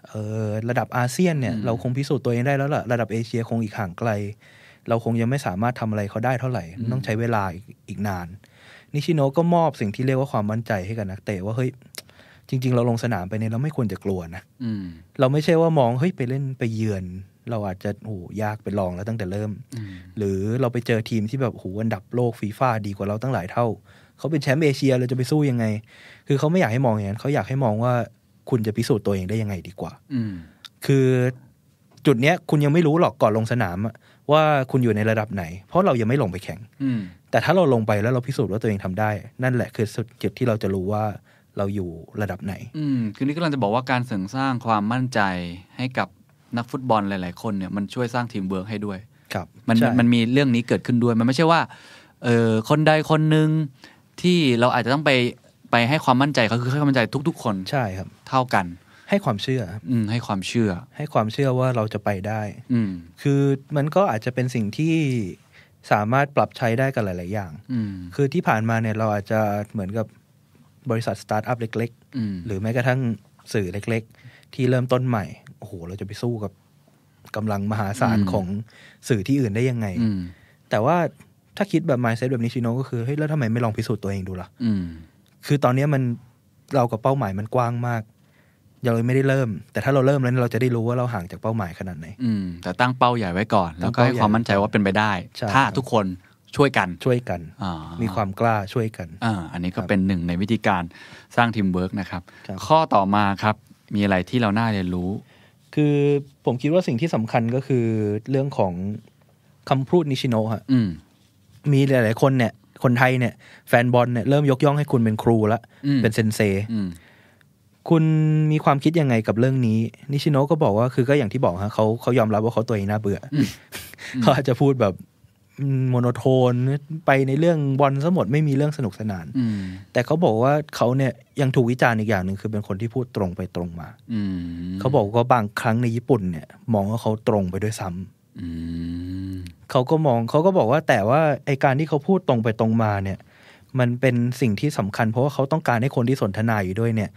เออระดับอาเซียนเนี่ยเราคงพิสูจน์ตัวเองได้แล้วล่ะระดับเอเชียคงอีกห่างไกล เราคงยังไม่สามารถทำอะไรเขาได้เท่าไหร่ต้องใช้เวลาอีกนาน นิชิโนก็มอบสิ่งที่เรียกว่าความมั่นใจให้กับนักเตะว่าเฮ้ยจริง ๆ เราลงสนามไปเนี่ยเราไม่ควรจะกลัวนะเราไม่ใช่ว่ามองเฮ้ยไปเล่นไปเยือนเราอาจจะโอ้ยากไปลองแล้วตั้งแต่เริ่ม หรือเราไปเจอทีมที่แบบหูอันดับโลกฟีฟ่าดีกว่าเราตั้งหลายเท่า เขาเป็นแชมป์เอเชียเราจะไปสู้ยังไง คือเขาไม่อยากให้มองอย่างนั้นเขาอยากให้มองว่าคุณจะพิสูจน์ตัวเองได้ยังไงดีกว่าอืคือ จุดเนี้ยคุณยังไม่รู้หรอกก่อนลงสนามว่าคุณอยู่ในระดับไหน เพราะเรายังไม่ลงไปแข่งแต่ถ้าเราลงไปแล้วเราพิสูจน์ว่าตัวเองทำได้ นั่นแหละคือจุดที่เราจะรู้ว่า เราอยู่ระดับไหน อืมคือนี่กำลังจะบอกว่าการเสริมสร้างความมั่นใจให้กับนักฟุตบอลหลายๆคนเนี่ยมันช่วยสร้างทีมเวิร์กให้ด้วย ครับ มันมันมีเรื่องนี้เกิดขึ้นด้วยมันไม่ใช่ว่าเออคนใดคนหนึ่งที่เราอาจจะต้องไปไปให้ความมั่นใจเขาคือให้ความมั่นใจทุกๆ คนใช่ครับเท่ากัน ให้ความเชื่ออืให้ความเชื่อ ให้ความเชื่อว่าเราจะไปได้อืคือมันก็อาจจะเป็นสิ่งที่สามารถปรับใช้ได้กับหลาย ๆ อย่างคือที่ผ่านมาเนี่ยเราอาจจะเหมือนกับบริษัทสตาร์ทอัพเล็กๆหรือแม้กระทั่งสื่อเล็ก ๆ ที่เริ่มต้นใหม่โอ้โห เราจะไปสู้กับกำลังมหาศาลของสื่อที่อื่นได้ยังไงแต่ว่าถ้าคิดแบบม i n เซ็ตแบบนิชิโนก็คือ เฮ้ย แล้วทำไมไม่ลองพิสูจน์ตัวเองดูล่ะคือตอนนี้มันเรากับเป้าหมายมันกว้างมากยังเลยไม่ได้เริ่ม แต่ถ้าเราเริ่มแล้ว เราจะได้รู้ว่าเราห่างจากเป้าหมายขนาดไหนแต่ตั้งเป้าใหญ่ไว้ก่อน แล้วก็ให้ความมั่นใจว่าเป็นไปได้ ถ้าทุกคนช่วยกัน ช่วยกันมีความกล้าช่วยกันออันนี้ก็เป็นหนึ่งในวิธีการสร้างทีมเวิร์กนะครับ ข้อต่อมาครับ มีอะไรที่เราน่าเรียนรู้คือผมคิดว่าสิ่งที่สำคัญก็คือเรื่องของคำพูดนิชิโนะฮะ อืม มีหลาย ๆ คนเนี่ยคนไทยเนี่ย แฟนบอลเนี่ยเริ่มยกย่องให้คุณเป็นครูละเป็นเซนเซคุณมีความคิดยังไงกับเรื่องนี้ นิชิโนะก็บอกว่าคือก็อย่างที่บอกฮะเขาเขายอมรับว่าเขาตัวเองน่าเบื่อเขาอาจจะพูดแบบโมโนโทนไปในเรื่องบอลซะหมด ไม่มีเรื่องสนุกสนานแต่เขาบอกว่าเขาเนี่ยยังถูกวิจารณ์อีกอย่างหนึ่งคือเป็นคนที่พูดตรงไปตรงมาเขาบอกว่าบางครั้งในญี่ปุ่นเนี่ย มองว่าเขาตรงไปด้วยซ้ำเขาก็มองเขาก็บอกว่าแต่ว่าไอการที่เขาพูดตรงไปตรงมาเนี่ย มันเป็นสิ่งที่สำคัญ เพราะว่าเขาต้องการให้คนที่สนทนาอยู่ด้วยเนี่ย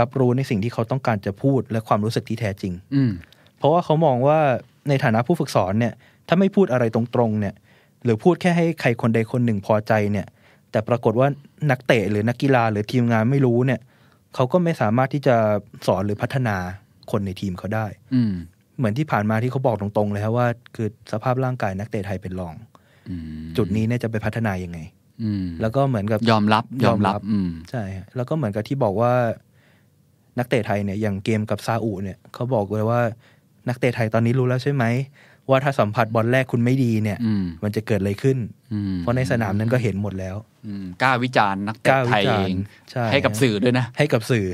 รับรู้ในสิ่งที่เขาต้องการจะพูดและความรู้สึกที่แท้จริงเพราะว่าเขามองว่าในฐานะผู้ฝึกสอนเนี่ยถ้าไม่พูดอะไรตรงๆ เนี่ย หรือพูดแค่ให้ใครคนใดคนหนึ่งพอใจเนี่ย แต่ปรากฏว่านักเตะหรือนักกีฬาหรือทีมงานไม่รู้เนี่ยเขาก็ไม่สามารถที่จะสอนหรือพัฒนาคนในทีมเขาได้ อืเหมือนที่ผ่านมาที่เขาบอกตรงๆเลยครับว่าคือสภาพร่างกายนักเตะไทยเป็นรองจุดนี้เนี่ยจะไปพัฒนายังไงแล้วก็เหมือนกับยอมรับ ยอมรับใช่ แล้วก็เหมือนกับที่บอกว่า นักเตะไทยเนี่ยอย่างเกมกับซาอุเนี่ยเขาบอกเลยว่า นักเตะไทยตอนนี้รู้แล้วใช่ไหมว่าถ้าสัมผัสบอลแรกคุณไม่ดีเนี่ย มันจะเกิดอะไรขึ้น เพราะในสนามนั้นก็เห็นหมดแล้วกล้าวิจารณ์นักเตะไทยเอง ให้กับสื่อด้วยนะ ให้กับสื่อ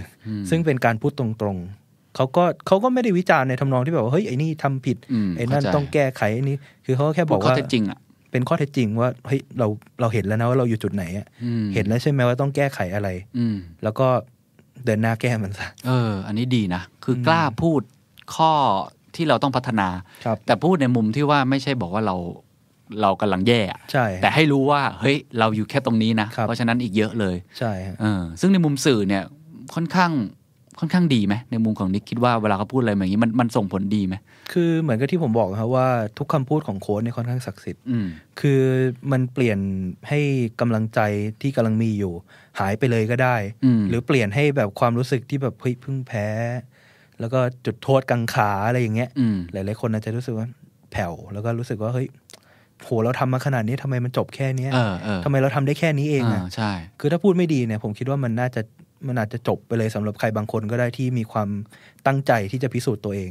ซึ่งเป็นการพูดตรงๆเขาก็เขาก็ไม่ได้วิจารณ์ในทำนองที่แบบว่าเฮ้ยไอ้นี่ทำผิดไอ้นั่นต้องแก้ไขไอ้นี่คือเขาแค่บอกว่าข้อเท็จจริงอ่ะเป็นข้อเท็จจริง ว่าเฮ้ยเราเราเห็นแล้วนะว่าเราอยู่จุดไหนอ่ะเห็นแล้วใช่ไหมว่าต้องแก้ไขอะไรอืแล้วก็เดินหน้าแก้มันซะเอออันนี้ดีนะคือกล้าพูดข้อที่เราต้องพัฒนา แต่พูดในมุมที่ว่าไม่ใช่บอกว่าเราเรากำลังแย่ใช่ แต่ให้รู้ว่า เฮ้ย เราอยู่แค่ตรงนี้นะ เพราะฉะนั้นอีกเยอะเลย ใช่ ซึ่งในมุมสื่อเนี่ยค่อนข้างค่อนข้างดีไหมในมุมของนิกคิดว่าเวลาเขาพูดอะไรแบบนี้มันมันส่งผลดีไหม คือเหมือนกับที่ผมบอกครับว่าทุกคำพูดของโค้ดเนี่ยค่อนข้างศักดิ์สิทธิ์คือมันเปลี่ยนให้กำลังใจที่กำลังมีอยู่ หายไปเลยก็ได้ หรือเปลี่ยนให้แบบความรู้สึกที่แบบเฮ้ยพึ่งแพ้แล้วก็จุดโทษกังขาอะไรอย่างเงี้ยหลายๆคนอาจจะรู้สึกว่าแผ่วแล้วก็รู้สึกว่าเฮ้ยโหเราทำมาขนาดนี้ทำไมมันจบแค่เนี้ยทำไมเราทำได้แค่นี้เองอ่ะใช่ คือถ้าพูดไม่ดีเนี่ยผมคิดว่ามันน่าจะมันอาจจะจบไปเลยสำหรับใครบางคนก็ได้ที่มีความตั้งใจที่จะพิสูจน์ตัวเอง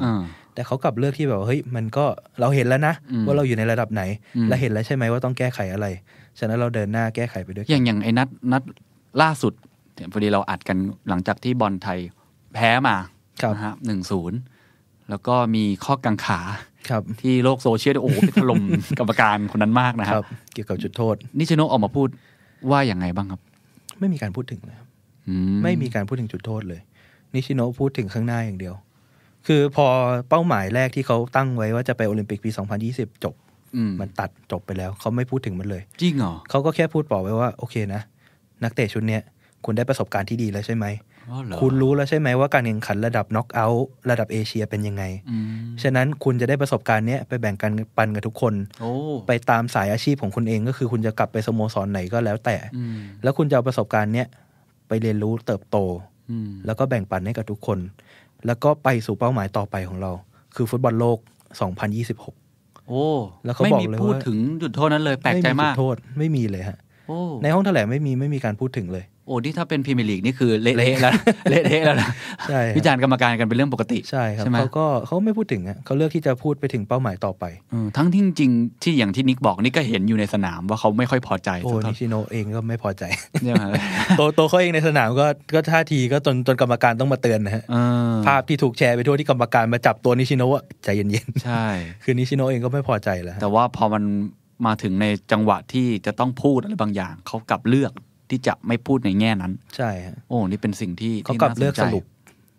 แต่เขากลับเลือกที่แบบเฮ้ยมันก็เราเห็นแล้วนะ ว่าเราอยู่ในระดับไหน และเห็นแล้วใช่ไหมว่าต้องแก้ไขอะไร ฉะนั้นเราเดินหน้าแก้ไขไปด้วยอย่างอย่างไอ้นัดนัดล่าสุดพอดีเราอัดกันหลังจากที่บอลไทยแพ้มานะฮะหนึ่งศูนย์แล้วก็มีข้อกังขาครับ ที่โลกโซเชียลโอ้โหไปถล่มกรรมการคนนั้นมากนะครับ เกี่ยวกับจุดโทษ นิชโนออกมาพูดว่าอย่างไงบ้างครับ ไม่มีการพูดถึงนะครับไม่มีการพูดถึงจุดโทษเลย นิชิโนพูดถึงข้างหน้าอย่างเดียว คือพอเป้าหมายแรกที่เขาตั้งไว้ว่าจะไปโอลิมปิกปี 2020จบมันตัดจบไปแล้ว เขาไม่พูดถึงมันเลยจริงเหรอเขาก็แค่พูดบอกไว้ว่าโอเคนะนักเตะชุดเนี้ยคุณได้ประสบการณ์ที่ดีแล้วใช่ไหมคุณรู้แล้วใช่ไหม ว่าการแข่งขันระดับน็อกเอาท์ระดับเอเชียเป็นยังไง ฉะนั้นคุณจะได้ประสบการณ์เนี้ยไปแบ่งกันปันกับทุกคน ไปตามสายอาชีพของคุณเองก็คือคุณจะกลับไปสโมสรไหนก็แล้วแต่ แล้วคุณจะเอาประสบการณ์เนี้ยไปเรียนรู้เติบโต แล้วก็แบ่งปันให้กับทุกคน แล้วก็ไปสู่เป้าหมายต่อไปของเรา คือฟุตบอลโลก 2026 โอ้แล้วเขาบอกเลยว่าไม่มีพูดถึงจุดโทษนั้นเลย แปลกใจมากไมม่ีจุดโทษไม่มีเลยฮะในห้องแถลงไม่มีไม่มีการพูดถึงเลยโอ้ที่ถ้าเป็นพรีเมียร์ลีกนี่คือเละแล้วเละแล้วนะใช่วิจารณ์กรรมการกันเป็นเรื่องปกติใช่ครับเขาก็เขาไม่พูดถึงเขาเลือกที่จะพูดไปถึงเป้าหมายต่อไป ทั้งที่จริงที่อย่างที่นิกบอกนี่ก็เห็นอยู่ในสนามว่าเขาไม่ค่อยพอใจโอ้นิชิโนเองก็ไม่พอใจใช่ไหโตโตเขาเองในสนามก็ก็ท่าทีก็จนจนกรรมการต้องมาเตือนนะฮะภาพที่ถูกแชร์ไปทั่วที่กรรมการมาจับตัวนิชิโนใจเย็นๆใช่ คือนิชิโนเองก็ไม่พอใจแล้วแต่ว่าพอมันมาถึงในจังหวะที่จะต้องพูดอะไรบางอย่างเขากลับเลือกที่จะไม่พูดในแง่นั้น ใช่ฮะโอ้นี่เป็นสิ่งที่เขากลับเลือกสรุป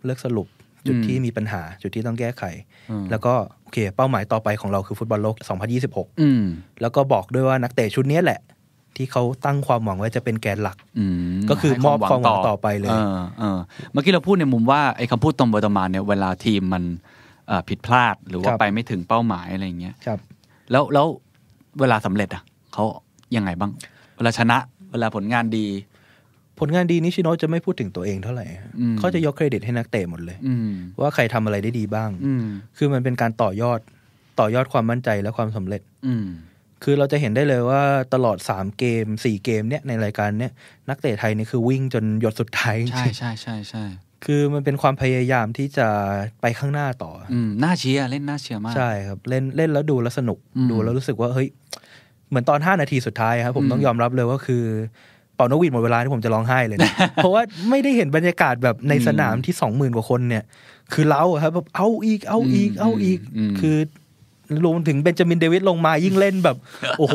เลือกสรุปจุดที่มีปัญหาจุดที่ต้องแก้ไขแล้วก็โอเคเป้าหมายต่อไปของเราคือฟุตบอลโลก 2026 อืแล้วก็บอกด้วยว่านักเตะชุดนี้แหละ ที่เขาตั้งความหวังไว้จะเป็นแกนหลักก็คือมอบความหวังต่อไปเลยเมื่อกี้เราพูดในมุมว่าไอ้คำพูดตรงไปตรงมาเนี่ย เวลาทีมมันผิดพลาดหรือว่าไปไม่ถึงเป้าหมายอะไรอย่างเงี้ย ครับแล้วแล้วเวลาสำเร็จ อ่ะเขายังไงบ้าง เวลาชนะเวลาผลงานดี ผลงานดีนิชิโนะจะไม่พูดถึงตัวเองเท่าไหร่เขาจะยกเครดิตให้นักเตะหมดเลยว่าใครทำอะไรได้ดีบ้างคือมันเป็นการต่อยอดต่อยอดความมั่นใจและความสำเร็จคือเราจะเห็นได้เลยว่าตลอดสามเกมสี่เกมเนี้ยในรายการเนี้ยนักเตะไทยนี่คือวิ่งจนหยดสุดท้ายใช่ใช่ใช่ใช่คือมันเป็นความพยายามที่จะไปข้างหน้าต่ออืมน่าเชียร์เล่นน่าเชียร์มากใช่ครับเล่นเล่นแล้วดูแล้วสนุก ดูแล้วรู้สึกว่าเฮ้ยเหมือนตอนห้านาทีสุดท้ายครับผมต้องยอมรับเลยว่าคือเป่านกหวีดหมดเวลาที่ผมจะร้องไห้เลยเพราะว่าไม่ได้เห็นบรรยากาศแบบในสนามที่สองหมื่นกว่าคนเนี่ย คือเล้าครับแบบเอาอีก เอาอีกเอาอีกคือรวมถึงเบนจามินเดวิดลงมายิ่งเล่นแบบ โอ้โห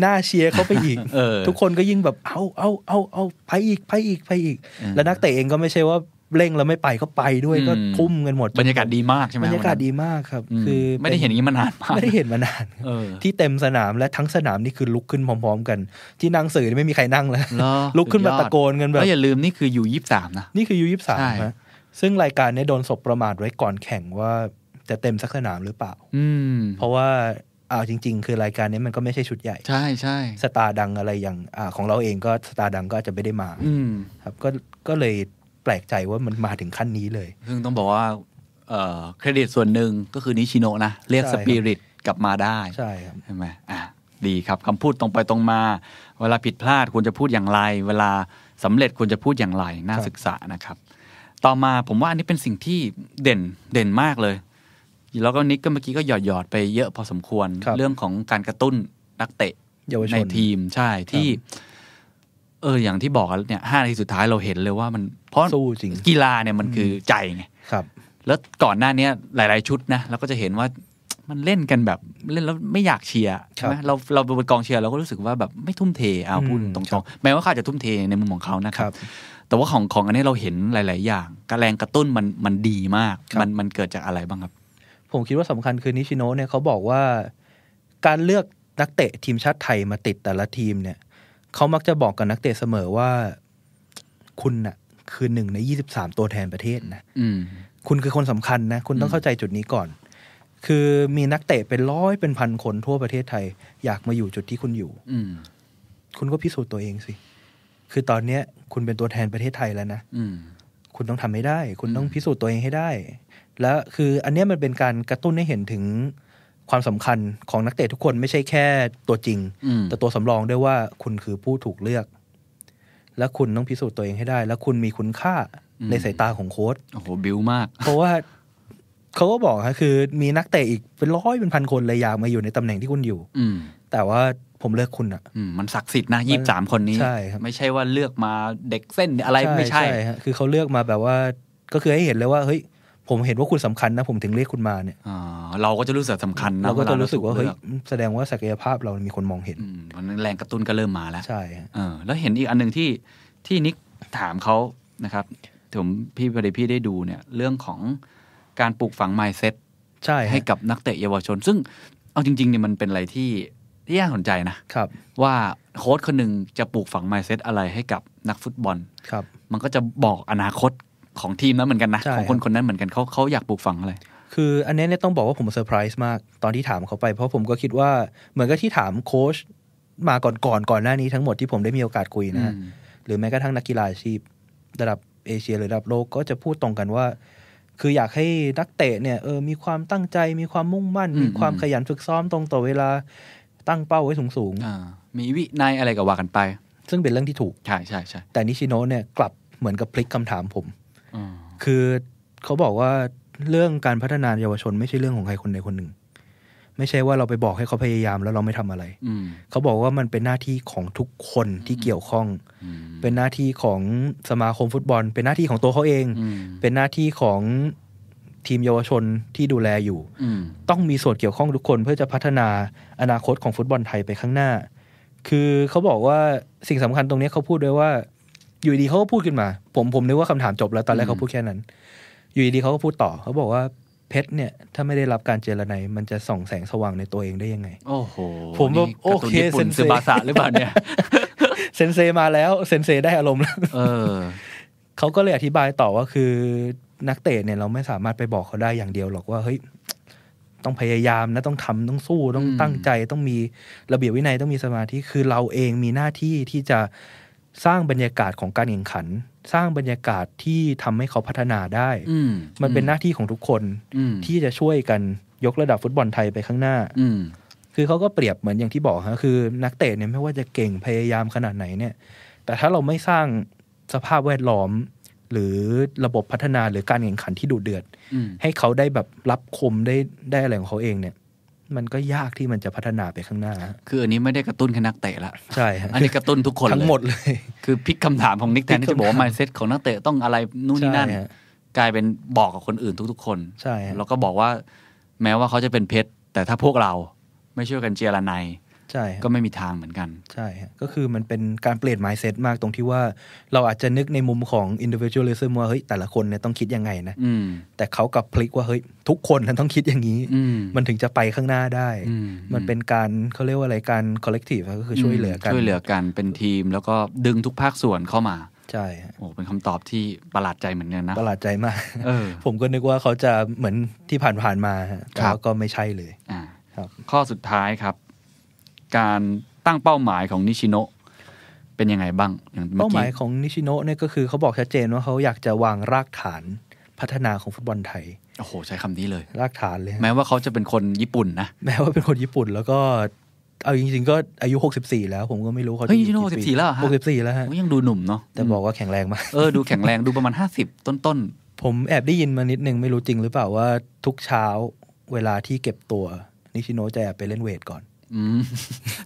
หน้าเชียร์เขาไปอีกทุกคนก็ยิ่งแบบเอาเอาเอาเอาไปอีกไปอีกไปอีก แล้วนักเตะเองก็ไม่ใช่ว่าเร่งแล้วไม่ไปก็ไปด้วยก็ทุ่มกันหมดบรรยากาศดีมากใช่ไหมบรรยากาศดีมากครับ คือไม่ได้เห็นอย่างนี้มานานมากไม่ได้เห็นมานานที่เต็มสนามและทั้งสนามนี่คือลุกขึ้นพร้อมๆ กัน ที่นั่งสื่อไม่มีใครนั่งแล้วลุกขึ้นมาตะโกนกันแบบแล้วอย่าลืมนี่คือยูยี่สามนะนี่คือยูยี่สามนะซึ่งรายการนี้โดนศบประมาทไว้ก่อนแข่งว่าจะเต็มสักสนามหรือเปล่า อืเพราะว่าอ่าจริงๆ คือรายการนี้มันก็ไม่ใช่ชุดใหญ่ ใช่ใช่สตาร์ดังอะไรอย่างอาของเราเองก็สตาร์ดังก็จจะไม่ได้มาครับก็ก็เลยแปลกใจว่ามันมาถึงขั้นนี้เลย ซึ่งต้องบอกว่าเครดิตส่วนหนึ่งก็คือนิชิโนนะ เรียกสปิริตกลับมาได้ใช่ครับใช่ไหมอ่ะดีครับคำพูดตรงไปตรงมา เวลาผิดพลาดควรจะพูดอย่างไร เวลาสำเร็จควรจะพูดอย่างไร น่าศึกษานะครับ ต่อมาผมว่าอันนี้เป็นสิ่งที่เด่นเด่นมากเลย แล้วก็นิกก็เมื่อกี้ก็หยอดหยอดไปเยอะพอสมควรเรื่องของการกระตุ้นนักเตะในทีมใช่ที่เอออย่างที่บอกเนี่ยห้านาทีสุดท้ายเราเห็นเลยว่ามันเพราะสู้จริงกีฬาเนี่ยมันคือใจไง ครับ แล้วก่อนหน้านี้หลาย ๆ ชุดนะเราก็จะเห็นว่ามันเล่นกันแบบเล่นแล้วไม่อยากเชียร์ใช่ไหมเราเราเป็นกองเชียร์เราก็รู้สึกว่าแบบไม่ทุ่มเทเอาพูดตรงๆแม้ว่าเขาจะทุ่มเทในมุมของเขานะครับ แต่ว่าของของอันนี้เราเห็นหลาย ๆ อย่างกระแรงกระตุ้นมันมันดีมาก มันมันเกิดจากอะไรบ้างครับผมคิดว่าสำคัญคือนิชิโนะเนี่ยเขาบอกว่า การเลือกนักเตะทีมชาติไทยมาติดแต่ละทีมเนี่ยเขามักจะบอกกับนักเตะเสมอว่าคุณน่ะ คือหนึ่งในยี่สิบสามตัวแทนประเทศนะคุณคือคนสำคัญนะ คุณต้องเข้าใจจุดนี้ก่อน คือมีนักเตะเป็นร้อยเป็นพันคน ทั่วประเทศไทย อยากมาอยู่จุดที่คุณอยู่คุณก็พิสูจน์ตัวเองสิคือตอนเนี้ย คุณเป็นตัวแทนประเทศไทยแล้วนะคุณต้องทำให้ได้ คุณต้องพิสูจน์ตัวเองให้ได้ แล้วคืออันนี้มันเป็นการกระตุ้นให้เห็นถึงความสำคัญของนักเตะทุกคนไม่ใช่แค่ตัวจริง แต่ตัวสำรองด้วยว่าคุณคือผู้ถูกเลือก และคุณต้องพิสูจน์ตัวเองให้ได้ และคุณมีคุณค่าในสายตาของโค้ดโอ้โหบิวมาก เพราะว่าเขาก็บอกฮะคือมีนักเตะอีกเป็นร้อยเป็นพันคนเลยอยากมาอยู่ในตำแหน่งที่คุณอยู่ อืแต่ว่าผมเลือกคุณอ่ะมันศักดิ์สิทธิ์นะยี่สามคนนี้ใช่ครับไม่ใช่ว่าเลือกมาเด็กเส้นอะไรไม่ใช่ใช่คือเขาเลือกมาแบบว่าก็คือให้เห็นเลยว่า เฮ้ยผมเห็นว่าคุณสำคัญนะผมถึงเรียกคุณมาเนี่ยเราก็จะรู้สึกสำคัญนะเราก็จะรู้สึกว่า เฮ้ย แสดงว่าศักยภาพเรามีคนมองเห็นมันแรงกระตุ้นก็เริ่มมาแล้วใช่แล้วเห็นอีกอันหนึ่งที่ที่นิกถามเขานะครับผมพี่พอดีพี่ได้ดูเนี่ยเรื่องของการปลูกฝังไมซ์เซ็ตใช่ ให้กับนักเตะเยาวชน ซึ่งเอาจริงๆเนี่ยมันเป็นอะไรที่ที่น่าสนใจนะครับ ว่าโค้ชคนหนึ่งจะปลูกฝังไมซ์เซ็ตอะไรให้กับนักฟุตบอลครับ มันก็จะบอกอนาคตของทีมนั้นเหมือนกันนะของคนคนนั้นเหมือนกันเขาเขาอยากปลูกฝังอะไรคืออันนี้เนี่ยต้องบอกว่าผมเซอร์ไพรส์มากตอนที่ถามเขาไป เพราะผมก็คิดว่าเหมือนกับที่ถามโค้ชมาก่อนก่อนก่อนหน้านี้ทั้งหมดที่ผมได้มีโอกาสคุยนะหรือแม้กระทั่งนักกีฬาอาชีพ ระดับเอเชียหรือระดับโลกก็จะพูดตรงกันว่า คืออยากให้นักเตะเนี่ยเออมีความตั้งใจมีความมุ่งมั่น มีความขยันฝึกซ้อมตรงต่อเวลาตั้งเป้าไว้สูงสูงมีวินัยอะไรกับว่ากันไป ซึ่งเป็นเรื่องที่ถูกใช่ใช่ใช่แต่นิชิโนะเนี่ยกลับเหมือนกับพลิกคำถามผมคือเขาบอกว่าเรื่องการพัฒนาเยาวชน ไม่ใช่เรื่องของใครคนใดคนหนึ่ง ไม่ใช่ว่าเราไปบอกให้เขาพยายามแล้วเราไม่ทำอะไรเขาบอกว่ามันเป็นหน้าที่ของทุกคนที่เกี่ยวข้อง เป็นหน้าที่ของสมาคมฟุตบอล เป็นหน้าที่ของตัวเขาเอง เป็นหน้าที่ของทีมเยาวชนที่ดูแลอยู่ต้องมีส่วนเกี่ยวข้องทุกคนเพื่อจะพัฒนาอนาคตของฟุตบอลไทยไปข้างหน้า คือเขาบอกว่าสิ่งสำคัญตรงนี้เขาพูดด้วยว่าอยู่ดีเขาก็พูดขึ้นมา ผมผมนึกว่าคำถามจบแล้วตอนแรกเขาพูดแค่นั้น อยู่ดีเขาก็พูดต่อ เขาบอกว่า เพชรเนี่ย ถ้าไม่ได้รับการเจรไนมันจะส่องแสงสว่างในตัวเองได้ยังไง โอ้โหผมแบบโอเคเซนเซบาสะหรือเปล่าเนี่ย เซนเซมาแล้ว เซนเซได้อารมณ์แล้วเขาก็เลยอธิบายต่อว่าคือนักเตะเนี่ย เราไม่สามารถไปบอกเขาได้อย่างเดียวหรอกว่าเฮ้ยต้องพยายามนะต้องทำต้องสู้ ต้องตั้งใจต้องมีระเบียบวินัยต้องมีสมาธิคือเราเองมีหน้าที่ที่จะสร้างบรรยากาศของการแข่งขัน สร้างบรรยากาศที่ทำให้เขาพัฒนาได้มันเป็นหน้าที่ของทุกคนที่จะช่วยกันยกระดับฟุตบอลไทยไปข้างหน้าคือเขาก็เปรียบเหมือนอย่างที่บอกฮะคือ นักเตะเนี่ยไม่ว่าจะเก่งพยายามขนาดไหนเนี่ย แต่ถ้าเราไม่สร้างสภาพแวดล้อมหรือระบบพัฒนาหรือการแข่งขันที่ดุเดือดให้เขาได้แบบรับคมได้ได้อะไรของเขาเองเนี่ยมันก็ยากที่มันจะพัฒนาไปข้างหน้า คืออันนี้ไม่ได้กระตุ้นแค่นักเตะละ ใช่ อันนี้กระตุ้นทุกคนทั้งหมดเลย คือพิกคำถามของนิกแทนที่จะบอกว่ามายเซตของนักเตะต้องอะไรนู่นนี่นั่น กลายเป็นบอกกับคนอื่นทุกๆคน ใช่ แล้วก็บอกว่าแม้ว่าเขาจะเป็นเพชร แต่ถ้าพวกเราไม่ช่วยกันเจรนายใช่ก็ไม่มีทางเหมือนกัน ใช่ ก็คือมันเป็นการเปลี่ยน mindset มากตรงที่ว่า เราอาจจะนึกในมุมของ individualism ว่าเฮ้ยแต่ละคนเนี่ยต้องคิดยังไงนะแต่เขากลับพลิกว่าเฮ้ยทุกคนนั้นต้องคิดอย่างนี้ มันถึงจะไปข้างหน้าได้ มันเป็นการเขาเรียกว่าอะไรการ collective ก็คือช่วยเหลือกัน ช่วยเหลือกันเป็นทีม แล้วก็ดึงทุกภาคส่วนเข้ามา ใช่โอ้เป็นคำตอบที่ประหลาดใจเหมือนกันนะประหลาดใจมากออผมก็นึกว่าเขาจะเหมือนที่ผ่านๆมาแล้วก็ไม่ใช่เลยครับข้อสุดท้ายครับการตั้งเป้าหมายของนิชิโนเป็นยังไงบ้างงเป้าหมายของนิชิโนเนี่ยก็คือเขาบอกชัดเจนว่าเขาอยากจะวางรากฐานพัฒนาของฟุตบอลไทย โอ้โหใช้คำนี้เลย รากฐานเลย แม้ว่าเขาจะเป็นคนญี่ปุ่นนะ แม้ว่าเป็นคนญี่ปุ่นแล้วก็ เอาจริง ๆ ก็อายุ 64 แล้วผมก็ไม่รู้เขาเฮ้ยหกสิบสี่แล้วหกสิบสี่แล้วฮะ ยังดูหนุ่มเนาะ แต่บอกว่าแข็งแรงมาก เออดูแข็งแรงดูประมาณ50ต้นๆผมแอบได้ยินมานิดนึงไม่รู้จริงหรือเปล่าว่าทุกเช้าเวลาที่เก็บตัวนิชิโนจะแอบไปเล่นเวทก่อน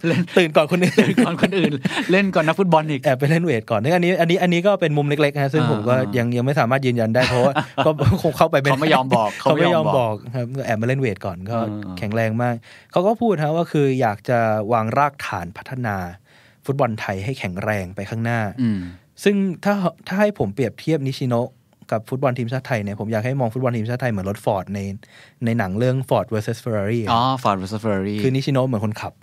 เล่นตื่นก่อนคนอื่นตื่นก่อนคนอื่น เล่นก่อนนักฟุตบอลอีกแอบไปเล่นเวทก่อนนี่อันนี้อันนี้อันนี้ก็เป็นมุมเล็กๆนะซึ่งผมก็ยังยังไม่สามารถยืนยันได้เพราะว่าก็คงเข้าไปเขาไม่ยอมบอก เขาไม่ยอมบอกครับแอบมาเล่นเวทก่อนก็แข็งแรงมากเขาก็พูดนะว่าคืออยากจะวางรากฐานพัฒนาฟุตบอลไทยให้แข็งแรงไปข้างหน้าซึ่งถ้าถ้าให้ผมเปรียบเทียบนิชิโนะกับฟุตบอลทีมชาติไทยเนี่ยผมอยากให้มองฟุตบอลทีมชาติไทยเหมือนรถฟอร์ด ในในหนังเรื่อง Ford vs Ferrari อ๋อ Ford vs Ferrari คือ นิชิโนะเหมือนคนขับ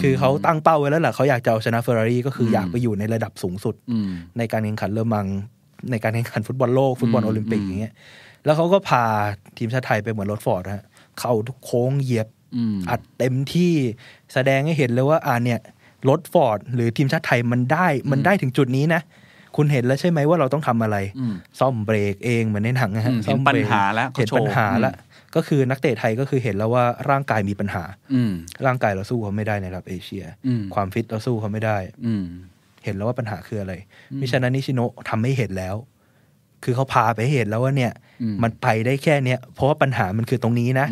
คือเขาตั้งเป้าไว้แล้วแหละเขาอยากจะเอาชนะเฟอร์รารี่ก็คืออยากไปอยู่ในระดับสูงสุดในการแข่งขันเริ่มมังในการแข่งขันฟุตบอลโลกฟุตบอลโอลิมปิกอย่างเงี้ยแล้วเขาก็พาทีมชาติไทยไปเหมือนรถฟอร์ดฮะเข้าทุกโค้งเหยียบอัดเต็มที่แสดงให้เห็นเลยว่าอ่าเนี่ยรถฟอร์ดหรือทีมชาติไทยมันได้ มันได้ถึงจุดนี้นะคุณเห็นแล้วใช่ไหมว่าเราต้องทำอะไรซ่อมเบรกเองเหมือนในหนังนะฮะซ่อมปัญหาแล้วเห็น ปัญหาแล้วก็คือนักเตะไทยก็คือเห็นแล้วว่าร่างกายมีปัญหา อืร่างกายเราสู้เขาไม่ได้ในระดับเอเชียความฟิตเราสู้เขาไม่ได้ อืเห็นแล้วว่าปัญหาคืออะไรมิฉะนั้นนิชิโนะทำไม่เห็นแล้ว คือเขาพาไปเห็นแล้วว่าเนี่ย มันไปได้แค่เนี้ยเพราะว่าปัญหามันคือตรงนี้นะ